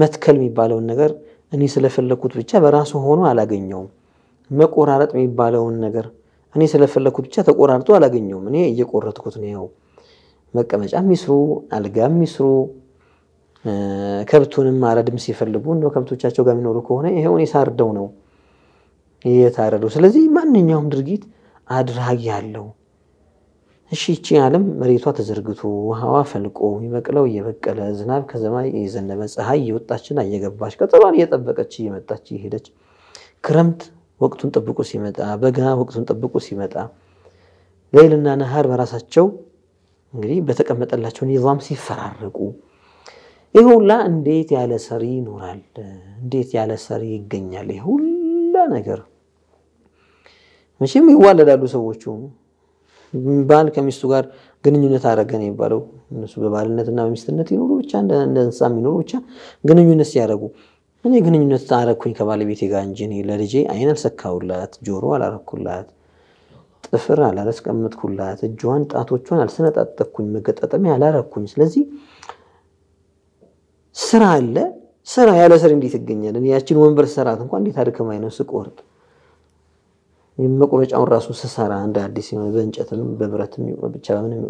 መትከል የሚባለውን ነገር እኔ ስለፈለግኩት ብቻ በራሱ ሆኖ አላገኘውም። መቆራረጥ የሚባለውን ነገር እኔ ስለፈለግኩት ብቻ ተቆራርጦ አላገኘውም። እኔ እየቆረጥኩት ነው። ያው መቀመጫ ሚስሩ፣ አልጋ ሚስሩ፣ ከብቱንም አረድም ሲፈልጉ እንደው ከብቶቻቸው ጋር የሚኖሩ ከሆነ ይኸውን የሳርደው ነው የታረደው። ስለዚህ ማንኛውም ድርጊት አድራጊ ያለው እሺ ይቺ ዓለም መሬቷ ተዘርግቶ ውሃዋ ፈልቆ የሚበቅለው እየበቀለ ዝናብ ከሰማይ የዘነበ ፀሐይ እየወጣችና እየገባች ቀጠሯን እየጠበቀች እየመጣች እየሄደች ክረምት ወቅቱን ጠብቆ ሲመጣ በጋ ወቅቱን ጠብቆ ሲመጣ ሌይልና ነሃር በራሳቸው እንግዲህ በተቀመጠላቸው ኒዛም ሲፈራረቁ ይህ ሁላ እንዴት ያለ ሰሪ ይኖራል? እንዴት ያለ ሰሪ ይገኛል? ይህ ሁላ ነገር መቼም ይዋለዳሉ ሰዎቹ ባል ከሚስቱ ጋር ግንኙነት አደረገ የሚባለው። እነሱ በባልነትና በሚስትነት ይኖሩ ብቻ እንደ እንስሳ የሚኖሩ ብቻ ግንኙነት ሲያደረጉ እኔ ግንኙነት አረኩኝ ከባለቤቴ ጋር እንጂ እኔ ለልጄ አይን አልሰካሁላት፣ ጆሮ አላረኩላት፣ ጥፍር አላስቀምጥኩላት እጇን ጣቶቿን አልሰነጣጠኩኝ፣ መገጣጠሚያ አላረኩኝ። ስለዚህ ስራ አለ። ስራ ያለ ስር እንዴት ይገኛል? ያችን ወንበር ሰራት እንኳ እንዴት አድከማኝ ስቆርጥ መቁረጫውን ራሱ ስሰራ እንደ አዲስ የሆነ በእንጨትም በብረትም ብቻ በምንም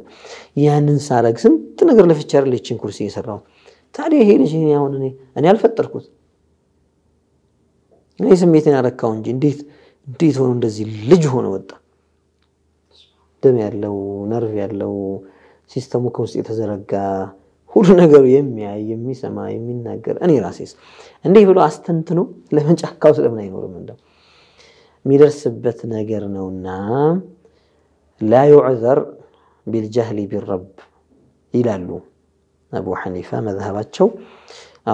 ያንን ሳረግ ስንት ነገር ለፍቻ አይደል ኩርሲ የሰራው። ታዲያ ይሄ ልጅ አሁን እኔ እኔ አልፈጠርኩት እኔ ስሜትን ያረካው እንጂ እንዴት እንዴት ሆኖ እንደዚህ ልጅ ሆነ ወጣ። ደም ያለው ነርቭ ያለው ሲስተሙ ከውስጥ የተዘረጋ ሁሉ ነገሩ የሚያይ የሚሰማ የሚናገር እኔ ራሴስ እንዲህ ብሎ አስተንትኖ ለምን ጫካው ስለምን አይኖርም እንደው የሚደርስበት ነገር ነውና ላ ዩዕዘር ቢልጃህሊ ቢረብ ይላሉ አቡ ሐኒፋ መዝሀባቸው።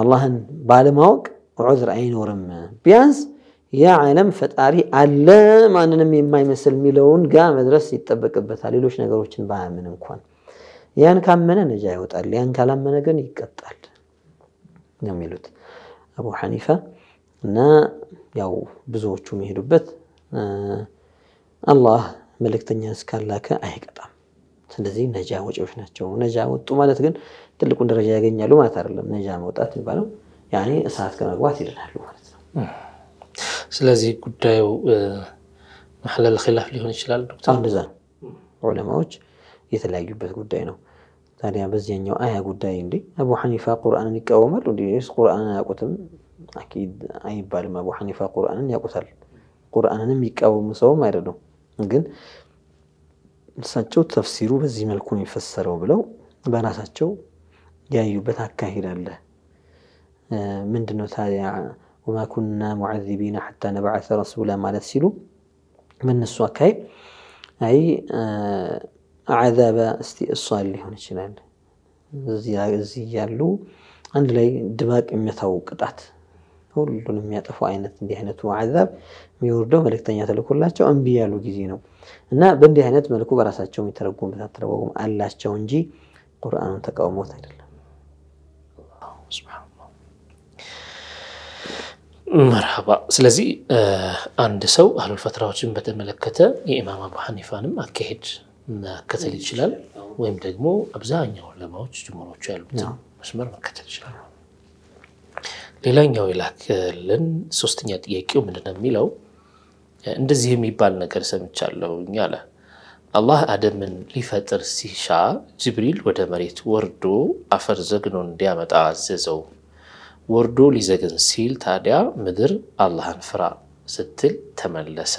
አላህን ባለማወቅ ዑዝር አይኖርም። ቢያንስ ያ ዓለም ፈጣሪ አለ ማንንም የማይመስል የሚለውን ጋ መድረስ ይጠበቅበታል። ሌሎች ነገሮችን ባያምን እንኳን ያን ካመነ ነጃ ይወጣል፣ ያን ካላመነ ግን ይቀጣል ነው የሚሉት አቡ ሐኒፋ እና ያው ብዙዎቹ የሚሄዱበት አላህ መልእክተኛ እስካላከ አይቀጣም። ስለዚህ ነጃ ወጪዎች ናቸው። ነጃ ወጡ ማለት ግን ትልቁን ደረጃ ያገኛሉ ማለት አይደለም። ነጃ መውጣት የሚባለው ያኔ እሳት ከመግባት ይድናሉ ማለት ነው። ስለዚህ ጉዳዩ መሐለል ኺላፍ ሊሆን ይችላል ዶክተር። እንደዛ ዑለማዎች የተለያዩበት ጉዳይ ነው። ታዲያ በዚያኛው አያ ጉዳይ እንዲ አቡ ሐኒፋ ቁርአንን ይቃወማሉ እንዲ ቁርአንን አያውቁትም አኪድ አይባልም። አቡ ሐኒፋ ቁርአንን ያውቁታል። قرآنهم يكأو مساو ما يردو لكن ساتشو تفسيرو بزي ملكون يفسرو بلو بنا ساتشو يايو بتاكاه لله من دنو تاريع وما كنا معذبين حتى نبعث رسولا ما نسلو من نسوا كاي أي عذاب استئصال اللي هون الشلال زي زيالو عند لي دباك ام يثاو ሁሉን የሚያጠፉ አይነት እንዲህ አይነቱ አዛብ የሚወርደው መልእክተኛ ተልኮላቸው እምቢ ያሉ ጊዜ ነው እና በእንዲህ አይነት መልኩ በራሳቸው የሚተረጉሙበት አተረጓጉም አላቸው እንጂ ቁርአኑን ተቃውሞት አይደለም። መርሃባ። ስለዚህ አንድ ሰው አህሉል ፈትራዎችን በተመለከተ የኢማም አቡ ሐኒፋንም አካሄድ መከተል ይችላል፣ ወይም ደግሞ አብዛኛው ዑለማዎች ጅምሮቹ ያሉት መስመር መከተል ይችላል። ሌላኛው የላክልን ሶስተኛ ጥያቄው ምንድን ነው የሚለው እንደዚህ የሚባል ነገር ሰምቻለሁኝ አለ። አላህ አደምን ሊፈጥር ሲሻ ጅብሪል ወደ መሬት ወርዶ አፈር ዘግኖ እንዲያመጣ አዘዘው። ወርዶ ሊዘግን ሲል ታዲያ ምድር አላህን ፍራ ስትል ተመለሰ።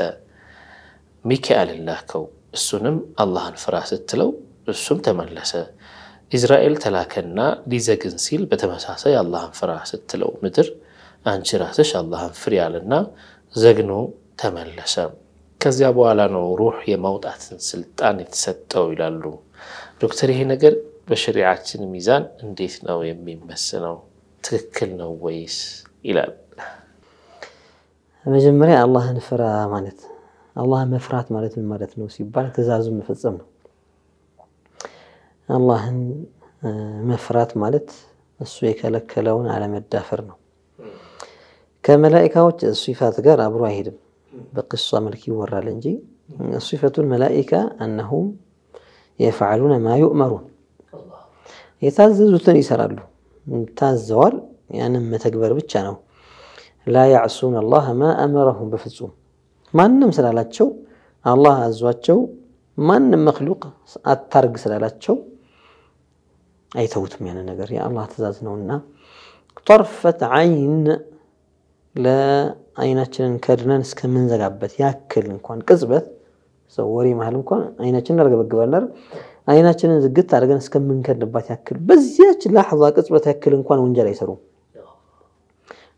ሚካኤልን ላከው፣ እሱንም አላህን ፍራ ስትለው እሱም ተመለሰ። إسرائيل تلاكنا ليزا جنسيل بتمساسا يا الله انفراه ستلو مدر أنش راسش الله انفريا لنا زغنو تملسا كزيابو علانو روح يموت أتن سلطان يتسطو إلى اللو دكتوري هي نجر بشريعتين ميزان انديت نو يمين مسنو تككل نو ويس إلى مجمري الله انفرا مانت الله مفرات مالت من مالت نوسي بعد تزازم مفتزمنو اللهن آه، مفرات مالت السوي كلكلون على مدافر كملائكة وجه الصفات قر بقصة ملكي ورالنجي صفة الملائكة أنهم يفعلون ما يؤمرون يتعززوا تاني سرالو تازوال يعني ما تكبر بتشانو لا يعصون الله ما أمرهم بفتزوم ما نم سرالات الله عز وجل ما نم مخلوق أترق سرالات አይተውትም ያን ነገር የአላህ ትእዛዝ ነውና ጠርፈት አይን ለአይናችንን ከድነን እስከምንዘጋበት ያክል እንኳን ቅጽበት ሰው ወሬ መሀል እንኳን አይናችንን አርገበግባለር አይናችንን ዝግት አድርገን እስከምንከድባት ያክል በዚያች ላሕዛ ቅጽበት ያክል እንኳን ወንጀል አይሰሩም።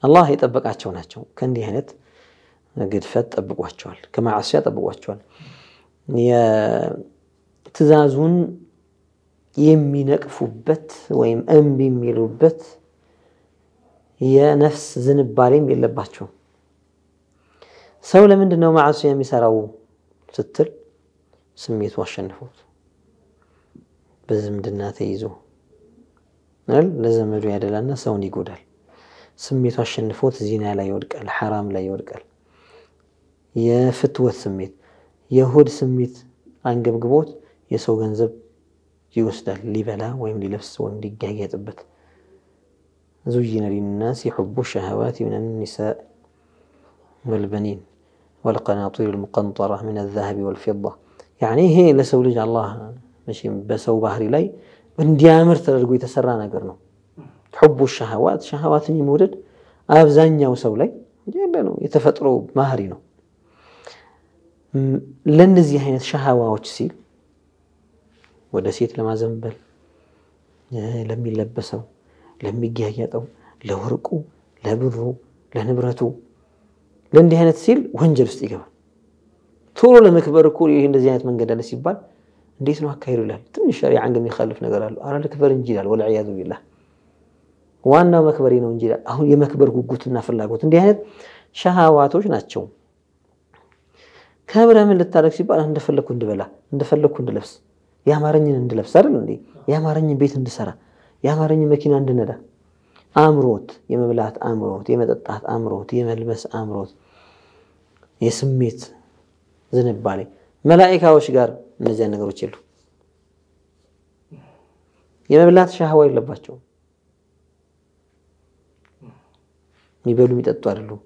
አላህ የጠበቃቸው ናቸው። ከእንዲህ አይነት ግድፈት ጠብቋቸዋል፣ ከማዕስያ ጠብቋቸዋል። የትእዛዙን የሚነቅፉበት ወይም እምቢ የሚሉበት የነፍስ ዝንባሌም የለባቸውም። ሰው ለምንድን ነው ማዕሱ የሚሰራው ስትል ስሜቱ አሸንፎት በዝምድና ተይዞ ለዘመዱ ያደላና ሰውን ይጎዳል። ስሜቱ አሸንፎት ዚና ላይ ይወድቃል፣ ሐራም ላይ ይወድቃል። የፍትወት ስሜት የሆድ ስሜት አንገብግቦት የሰው ገንዘብ ይወስዳል ሊበላ ወይም ሊለብስ ወይም ሊጋጌጥበት። زين للناس حب الشهوات من النساء والبنين والقناطير المقنطرة من الذهب والفضة يعني هي لسو لج الله ماشي بسو بحري لاي እንዲያምር ተደርጎ የተሰራ ነገር ነው። ሑቡ ሸሃዋት ሸሃዋትን የመውደድ አብዛኛው ሰው ላይ ያለ ነው፣ የተፈጥሮ ባህሪ ነው። ለእነዚህ አይነት ሸሃዋዎች ሲል ወደ ሴት ለማዘንበል ለሚለበሰው፣ ለሚጊያጌጠው፣ ለወርቁ፣ ለብሩ፣ ለንብረቱ ለእንዲህ አይነት ሲል ወንጀል ውስጥ ይገባል። ቶሎ ለመክበር እኮ ይህ እንደዚህ አይነት መንገድ አለ ሲባል እንዴት ነው አካሄዱ ይላል። ትንሽ ሸሪዓን የሚካልፍ ነገር አለ። አረ ልክበር እንጂ ይላል። ወልዕያዙ ቢላ ዋናው መክበሬ ነው እንጂ ይላል። አሁን የመክበር ጉጉትና ፍላጎት እንዲህ አይነት ሸሃዋቶች ናቸው። ከብረህ ምን ልታደርግ ሲባል እንደፈለግኩ እንድበላ፣ እንደፈለግኩ እንድለብስ የአማረኝን እንድለብስ አይደል እንዴ? የአማረኝን ቤት እንድሰራ፣ የአማረኝን መኪና እንድነዳ አእምሮት፣ የመብላት አእምሮት፣ የመጠጣት አእምሮት፣ የመልበስ አእምሮት፣ የስሜት ዝንባሌ መላኢካዎች ጋር እነዚያን ነገሮች የሉ። የመብላት ሻህዋ የለባቸውም። የሚበሉ የሚጠጡ አይደሉም።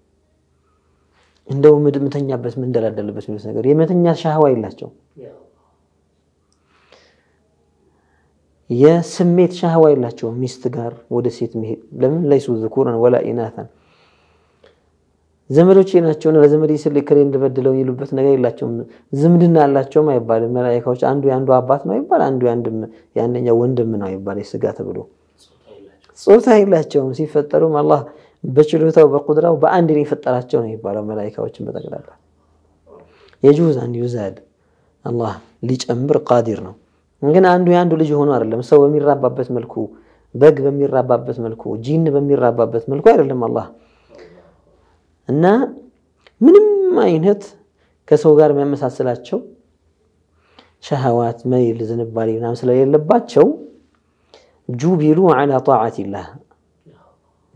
እንደው ምድምተኛበት ምንደላደልበት የሚሉት ነገር የመተኛት ሻህዋ የላቸው። የስሜት ሻህዋ የላቸው ሚስት ጋር ወደ ሴት መሄድ ለምን ለይሱ ዝኩረን ወላ ኢናተን ዘመዶች ናቸውን ለዘመዴ ስል ክሬ እንደበድለው ይሉበት ነገር የላቸውም። ዝምድና አላቸውም አይባልም። መላኢካዎች አንዱ የአንዱ አባት ነው ይባል፣ አንዱ የአንደኛው ወንድም ነው ይባል። የስጋ ተብሎ ጾታ የላቸውም። ሲፈጠሩም አላህ በችሎታው በቁድራው በአንድ የፈጠራቸው ነው ይባላል። መላኢካዎችን በጠቅላላ የጁዝ አንድ ዩዛድ አላህ ሊጨምር ቃዲር ነው። ግን አንዱ የአንዱ ልጅ ሆኖ አይደለም። ሰው በሚራባበት መልኩ፣ በግ በሚራባበት መልኩ፣ ጂን በሚራባበት መልኩ አይደለም አላህ እና ምንም አይነት ከሰው ጋር የሚያመሳስላቸው ሸሃዋት መይል፣ ዝንባሌ ምናምን ስለሌለባቸው ጁቢሉ ዐላ ጣዓቲላህ።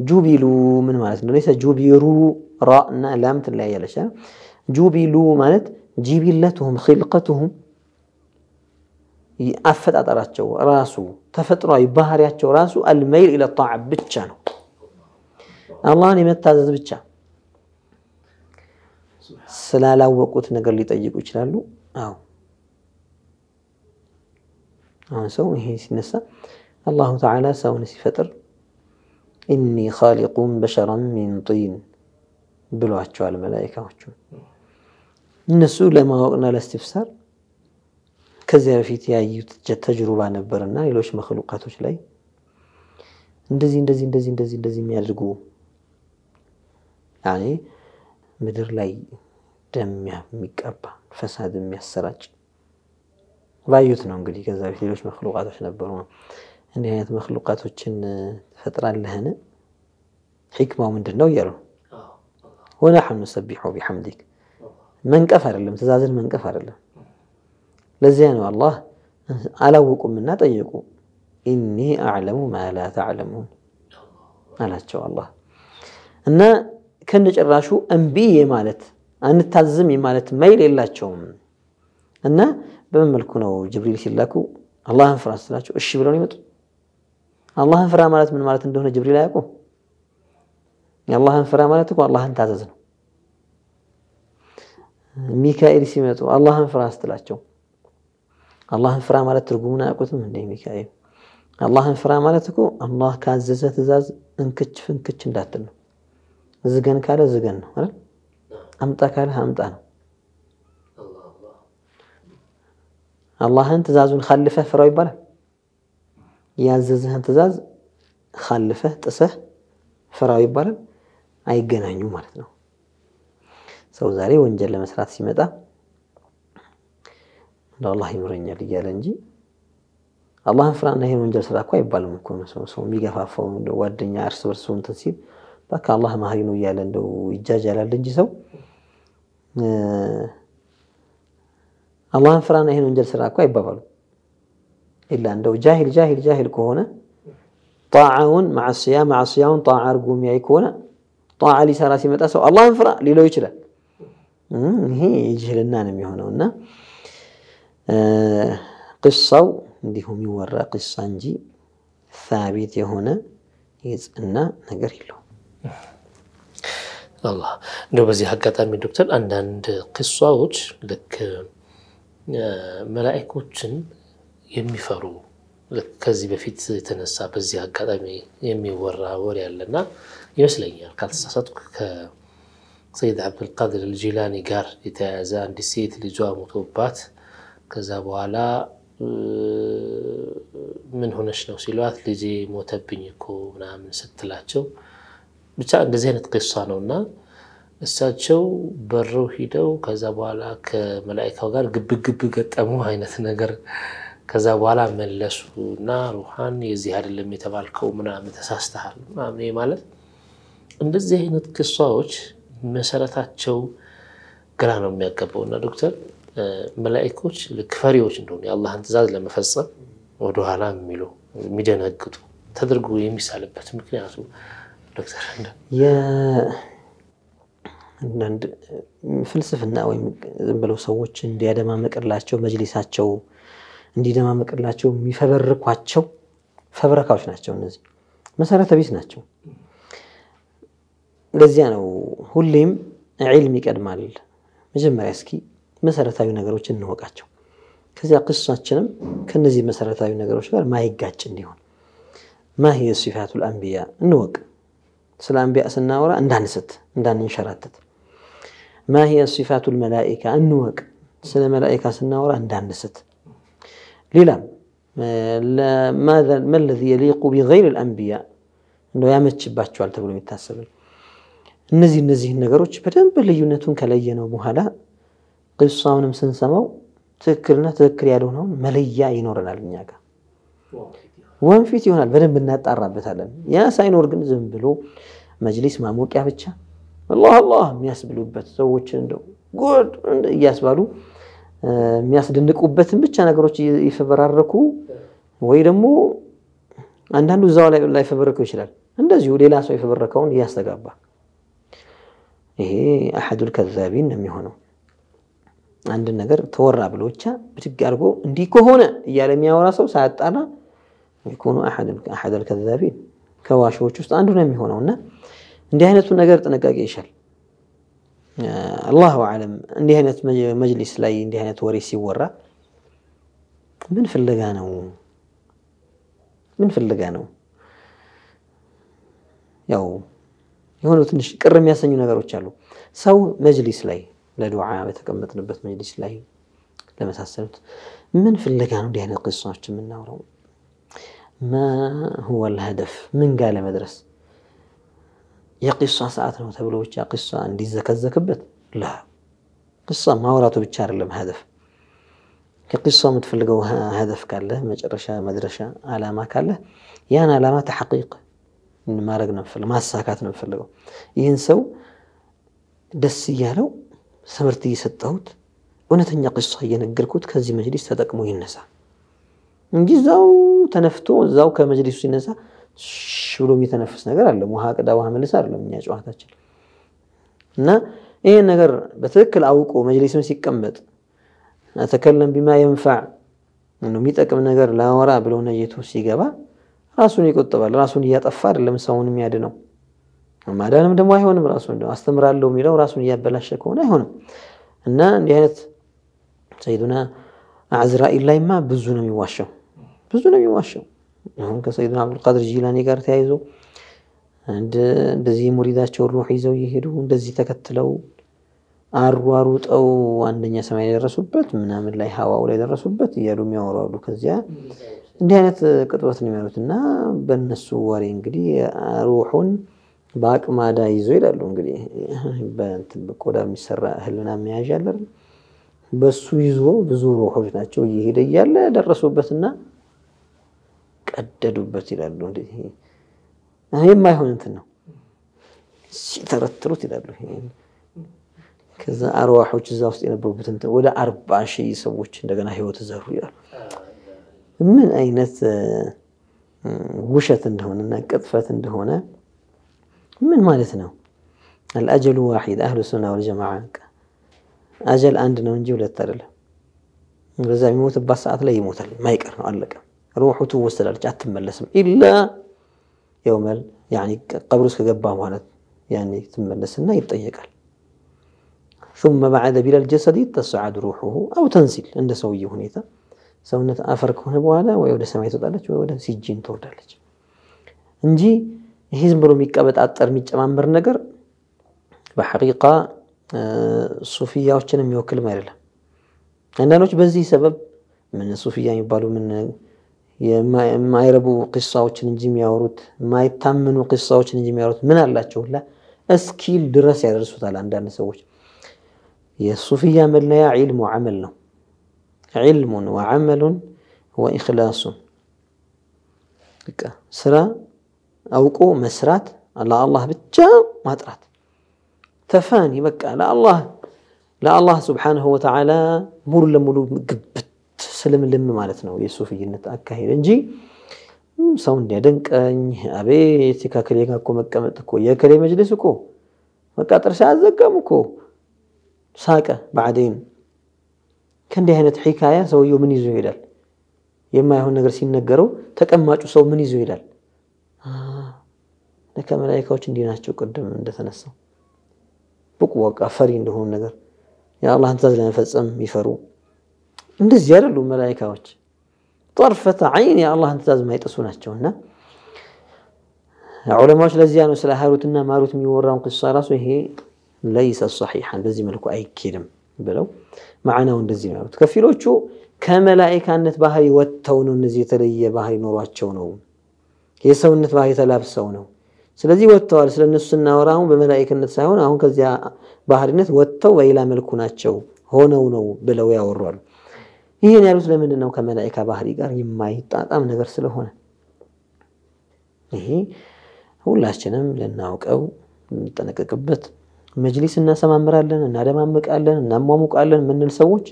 ጁቢሉ ምን ማለት ነው? ሌሰ ጁቢሩ ራ እና ላም ትለያያለች። ጁቢሉ ማለት ጂቢለትሁም ኺልቀትሁም أفتح أتراتشو راسو تفتر أي بحر ياتشو راسو الميل إلى الطاعة بتشانو الله أني متازز بتشا سلالة وقوت نقر لي تأيكو چلالو أو أو سو هي سنسا الله تعالى سو نسي فتر إني خالق بشرا من طين بلو أتشو على الملائكة أتشو نسو لما وقنا الاستفسار ከዚያ በፊት ያዩት ተጅሩባ ነበርና ሌሎች መክሉቃቶች ላይ እንደዚህ እንደዚህ እንደዚህ እንደዚህ እንደዚህ የሚያደርጉ ያኔ ምድር ላይ ደም የሚቀባ ፈሳድ የሚያሰራጭ ባዩት ነው። እንግዲህ ከዛ በፊት ሌሎች መክሉቃቶች ነበሩ። እንዲህ አይነት መክሉቃቶችን ትፈጥራለህን? ሕክማው ምንድን ነው እያሉ ወናሐኑ ሰቢሖ ቢሐምዲክ መንቀፍ አይደለም፣ ትእዛዝን መንቀፍ አይደለም ለዚያ ነው አላህ አላወቁምና ጠየቁ። ኢኒ አዕለሙ ማ ላ ተዕለሙን አላቸው አላህ እና ከነጭራሹ እምቢ የማለት አንታዝም የማለት መይል የላቸውም። እና በምን መልኩ ነው ጅብሪል ሲላኩ አላህን ፍራ ስላቸው እሺ ብለው ይመጡ የመጡት? አላህን ፍራ ማለት ምን ማለት እንደሆነ ጅብሪል አያውቁ። አላህን ፍራ ማለት እኮ አላህን ታዘዝ ነው። ሚካኤል ሲመጡ አላህን ፍራ ስትላቸው አላህን ፍራ ማለት ትርጉሙን አያውቁትም እንደ ሚካኤል። አላህን ፍራ ማለት እኮ አላህ ካዘዘ ትእዛዝ እንክች ፍንክች እንዳትል ነው። ዝገን ካለ ዝገን ነው አይደል? አምጣ ካለ አምጣ ነው። አላህን ትእዛዙን ካልፈህ ፍራው ይባላል። ያዘዘህን ትእዛዝ ካልፈህ ጥሰህ ፍራው ይባላል። አይገናኙ ማለት ነው። ሰው ዛሬ ወንጀል ለመስራት ሲመጣ እንደ አላህ ይምረኛል እያለ እንጂ አላህን ፍራና ይሄን ወንጀል ስራ እኮ አይባልም እኮ ሰው ሰው የሚገፋፋው ጓደኛ እርስ በርሱ እንትን ሲል በቃ አላህ መሀሪ ነው እያለ እንደው ይጃጃላል እንጂ ሰው አላህን ፍራና ይሄን ወንጀል ስራ እኮ አይባባሉ። ኢላ እንደው ጃሂል ጃሂል ጃሂል ከሆነ ጣዓውን ማዕስያ ማዕስያውን ጣዓ አድርጎ የሚያይ ከሆነ ጣዓ ሊሰራ ሲመጣ ሰው አላህን ፍራ ሊለው ይችላል። ይሄ ጅህልና ነው የሚሆነው እና آه، قصة اللي هم يورا قصة نجي ثابتة هنا إذ أن نقر له الله دو بزي حقا تامي دكتور أندان قصة وش لك آه، ملائكة وشن يمي فارو لك كذبة في تنسى بزي حقا تامي يمي ورا وريا لنا يوسلين يعني قال ك سيد عبد القادر الجيلاني قال يتعزان دي سيت اللي جوا متوبات ከዛ በኋላ ምን ሆነች ነው ሲሏት፣ ልጄ ሞተብኝ እኮ ምናምን ስትላቸው ብቻ እንደዚህ አይነት ቅሷ ነው እና እሳቸው በረው ሂደው ከዛ በኋላ ከመላይካው ጋር ግብግብ ገጠሙ አይነት ነገር። ከዛ በኋላ መለሱ እና ሩሃን የዚህ አይደለም የተባልከው ምናምን ተሳስተሃል ምናምን ማለት እንደዚህ አይነት ክሷዎች መሰረታቸው ግራ ነው የሚያገባውና ዶክተር መላኢኮች ልክ ፈሪዎች እንደሆኑ የአላህን ትእዛዝ ለመፈጸም ወደኋላ የሚሉ የሚደነግጡ ተደርጎ የሚሳልበት ምክንያቱ ዶክተር አንዳንድ ፍልስፍና ወይም ዝም ብለው ሰዎች እንዲያደማመቅላቸው መጅሊሳቸው እንዲደማመቅላቸው የሚፈበርኳቸው ፈብረካዎች ናቸው። እነዚህ መሰረተ ቢስ ናቸው። ለዚያ ነው ሁሌም ዒልም ይቀድማል። መጀመሪያ እስኪ መሰረታዊ ነገሮች እንወቃቸው። ከዚያ ክሳችንም ከነዚህ መሰረታዊ ነገሮች ጋር ማይጋጭ እንዲሆን ማህየ ሲፋቱል አንቢያ እንወቅ። ስለ አንቢያ ስናወራ እንዳንስት እንዳንንሸራተት። ማህየ ሲፋቱል መላኢካ እንወቅ። ስለ መላኢካ ስናወራ እንዳንስት። ሌላም መለዚ የሊቁ ቢገይር አንቢያ እንደው ያመችባቸዋል ተብሎ የሚታሰብን እነዚህ እነዚህን ነገሮች በደንብ ልዩነቱን ከለየነው በኋላ ቅሷንም ስንሰማው ትክክልና ትክክል ያልሆነውን መለያ ይኖረናል እኛ ጋር ወንፊት ይሆናል። በደንብ እናጣራበታለን። ያ ሳይኖር ግን ዝም ብሎ መጅሊስ ማሞቂያ ብቻ አላህ አላህ የሚያስብሉበት ሰዎችን እንደው ጎድ እያስባሉ የሚያስደንቁበትን ብቻ ነገሮች ይፈበራረኩ ወይ ደግሞ አንዳንዱ እዛው ላይ ላይፈበረከው ይችላል። እንደዚሁ ሌላ ሰው የፈበረከውን እያስተጋባ ይሄ አሐዱል ከዛቢን ነው የሚሆነው። አንድን ነገር ተወራ ብሎ ብቻ ብድግ አድርጎ እንዲህ ከሆነ እያለ የሚያወራ ሰው ሳያጣራ ይኮኑ አሐድ አልከዛቢን ከዋሾዎች ውስጥ አንዱ ነው የሚሆነው እና እንዲህ አይነቱ ነገር ጥንቃቄ ይሻል። አላሁ አለም እንዲህ አይነት መጅሊስ ላይ እንዲህ አይነት ወሬ ሲወራ ምን ፍለጋ ነው? ምን ፍለጋ ነው? ያው የሆኑ ትንሽ ቅር የሚያሰኙ ነገሮች አሉ። ሰው መጅሊስ ላይ ለዱዓ በተቀመጥንበት መጅሊስ ላይ ለመሳሰሉት ምን ፍለጋ ነው እንዲህ አይነት ቅሶች የምናውረው? ማ ሁወ ልሀደፍ ምን ጋር ለመድረስ የቂሷ ሰዓት ነው ተብሎ ብቻ ቂሷ እንዲዘከዘክበት ላ ቂሷ ማውራቱ ብቻ አይደለም ሀደፍ ከቂሷ የምትፈልገው ሀደፍ ካለ መጨረሻ መድረሻ አላማ ካለ ያን አላማ ተሐቂቅ ማድረግ ነው ማሳካት ነው የምፈልገው ይህን ሰው ደስ እያለው ትምህርት እየሰጠሁት እውነተኛ ቅሷ እየነገርኩት ከዚህ መጅሊስ ተጠቅሞ ይነሳ እንጂ እዛው ተነፍቶ እዛው ከመጅሊሱ ሲነሳ ብሎ የሚተነፍስ ነገር አለ። ውሃ ቅዳ ውሃ መልስ አይደለም እኛ ጨዋታችን። እና ይህን ነገር በትክክል አውቆ መጅሊስም ሲቀመጥ አተከለም ቢማ የንፋዕ የሚጠቅም ነገር ላወራ ብሎ ነየቱ ሲገባ ራሱን ይቆጥባል። ራሱን እያጠፋ አይደለም ሰውን የሚያድነው። ማዳንም ደግሞ አይሆንም። ራሱን አስተምራለሁ የሚለው ራሱን እያበላሸ ከሆነ አይሆንም እና እንዲህ አይነት ሰይዱና አዝራኤል ላይማ ብዙ ነው የሚዋሸው፣ ብዙ ነው የሚዋሸው። አሁን ከሰይዱና አብዱልቃድር ጂላኒ ጋር ተያይዞ እንደዚህ ሙሪዳቸውን ሩህ ይዘው እየሄዱ እንደዚህ ተከትለው አሯሩጠው አንደኛ ሰማይ የደረሱበት ምናምን ላይ ሀዋው ላይ ደረሱበት እያሉ የሚያወሩ አሉ። ከዚያ እንዲህ አይነት ቅጥበት ነው የሚያሉት እና በእነሱ ወሬ እንግዲህ ሩሑን በአቅማዳ ይዞ ይላሉ እንግዲህ በቆዳ የሚሰራ እህልና መያዣ አለ። በሱ ይዞ ብዙ ሮሆች ናቸው እየሄደ እያለ ደረሱበትና ቀደዱበት ይላሉ። የማይሆን እንትን ነው ሲተረትሩት ይላሉ። ከዛ አርዋሖች እዛ ውስጥ የነበሩበት እንትን ወደ አርባ ሺህ ሰዎች እንደገና ህይወት ዘሩ ይላሉ። ምን አይነት ውሸት እንደሆነና ቅጥፈት እንደሆነ من مالتنا الأجل واحد أهل السنة والجماعة أجل عندنا من جولة ترل لذا يموت بس لا يموت ما يكر قالك روحه توصل تم اللسم إلا يوم يعني قبرس كجبه وانا يعني ثم النسنا يطيق ثم بعد بلا الجسد تصعد روحه أو تنزل عند سوي هنيتا سونت أفرك هنا بوانا ويود سمعت تطلج ويود سجين تردلج نجي هزم برو ميكابت أتر ميت جمان برنجر بحقيقة صوفيا وشنا ميوكل ميرلا عندنا نوش بزي سبب من صوفيا يبالو من يا ما ما يربو قصة وشنا جيم ياروت ما يتمنو قصة وشنا جيم ياروت من الله شو لا اسكيل درس يا رسول الله عندنا نسويش يا صوفيا ملنا يا علم وعمل علم وعمل وإخلاص سرا أوكو مسرات على الله بتجام ما ترات تفاني بك لا الله لا الله سبحانه وتعالى مر لملو قبت سلم لم مالتنا ويسوف جنت أكاهي رنجي سون يدنك أني أبي يتكا أكو مكة متكو يا كلي مجلسكو مكة ترشاد زكامكو ساكا بعدين كان دي هنا حكاية سو يوم نيزو يما يهون نغرسين نقرو تك أما سو من يزو ለካ መላይካዎች እንዲህ ናቸው። ቅድም እንደተነሳው ብቁ በቃ ፈሪ እንደሆኑ ነገር የአላህን ትእዛዝ ለመፈጸም ይፈሩ። እንደዚህ አይደሉ መላይካዎች ጠርፈተ አይን የአላህን ትእዛዝ ማይጥሱ ናቸውና ዑለማዎች ለዚያ ነው ስለ ሃሩትና ማሩት የሚወራውን ክሳ ራሱ ይሄ ለይሰ ሰሒሐን በዚህ መልኩ አይኬድም ብለው ማዕናው እንደዚህ ነው ያሉት። ከፊሎቹ ከመላኢካነት ባህሪ ወጥተው ነው እነዚህ የተለየ ባህሪ ኖሯቸው ነው የሰውነት ባህሪ ተላብሰው ነው ስለዚህ ወጥተዋል። ስለ እነሱ ስናወራ አሁን በመላይክነት ሳይሆን አሁን ከዚያ ባህሪነት ወጥተው በሌላ መልኩ ናቸው ሆነው ነው ብለው ያወሯሉ። ይህን ያሉት ለምንድን ነው? ከመላይካ ባህሪ ጋር የማይጣጣም ነገር ስለሆነ ይሄ ሁላችንም ልናውቀው ልንጠነቀቅበት። መጅሊስ እናሰማምራለን፣ እናደማምቃለን፣ እናሟሙቃለን ምንል ሰዎች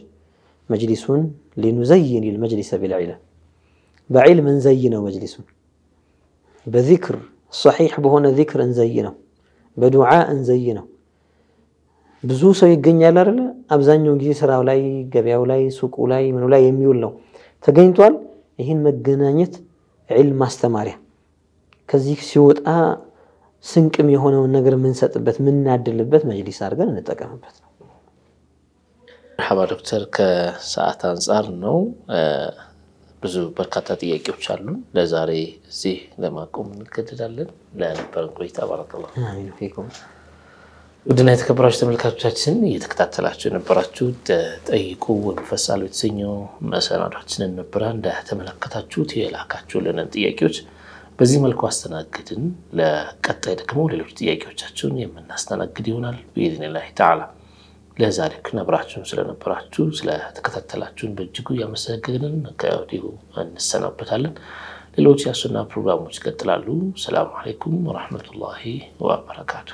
መጅሊሱን ሊኑዘይን ይል መጅሊስ ቢልዕልም በዕልም እንዘይ ነው መጅሊሱን በዚክር ሰሒሕ በሆነ ዚክር እንዘይ ነው፣ በዱዓ እንዘይ ነው። ብዙ ሰው ይገኛል አይደለ? አብዛኛውን ጊዜ ስራው ላይ፣ ገበያው ላይ፣ ሱቁ ላይ፣ ምኑ ላይ የሚውል ነው ተገኝቷል። ይህን መገናኘት ዒልም ማስተማሪያ ከዚህ ሲወጣ ስንቅም የሆነውን ነገር የምንሰጥበት የምናድልበት መጅሊስ አድርገን እንጠቀምበት ነው። መርሐባ ዶክተር፣ ከሰዓት አንጻር ነው። ብዙ በርካታ ጥያቄዎች አሉ። ለዛሬ እዚህ ለማቆም እንገደዳለን። ለነበረን ቆይታ ባረከላ ውድና የተከበራችሁ ተመልካቾቻችን እየተከታተላችሁ የነበራችሁ ጠይቁ ወንፈሳሉ የተሰኘው መሰናዷችንን ነበረ። እንደተመለከታችሁት የላካችሁልንን ጥያቄዎች በዚህ መልኩ አስተናግድን። ለቀጣይ ደግሞ ሌሎች ጥያቄዎቻችሁን የምናስተናግድ ይሆናል ብኢድንላህ ተዓላ። ለዛሬ ነብራችሁን ስለነበራችሁ ስለተከታተላችሁን በእጅጉ እያመሰገንን ከወዲሁ እንሰናበታለን። ሌሎች ያሱና ፕሮግራሞች ይቀጥላሉ። ሰላም አለይኩም ወረሕመቱላሂ ወበረካቱ።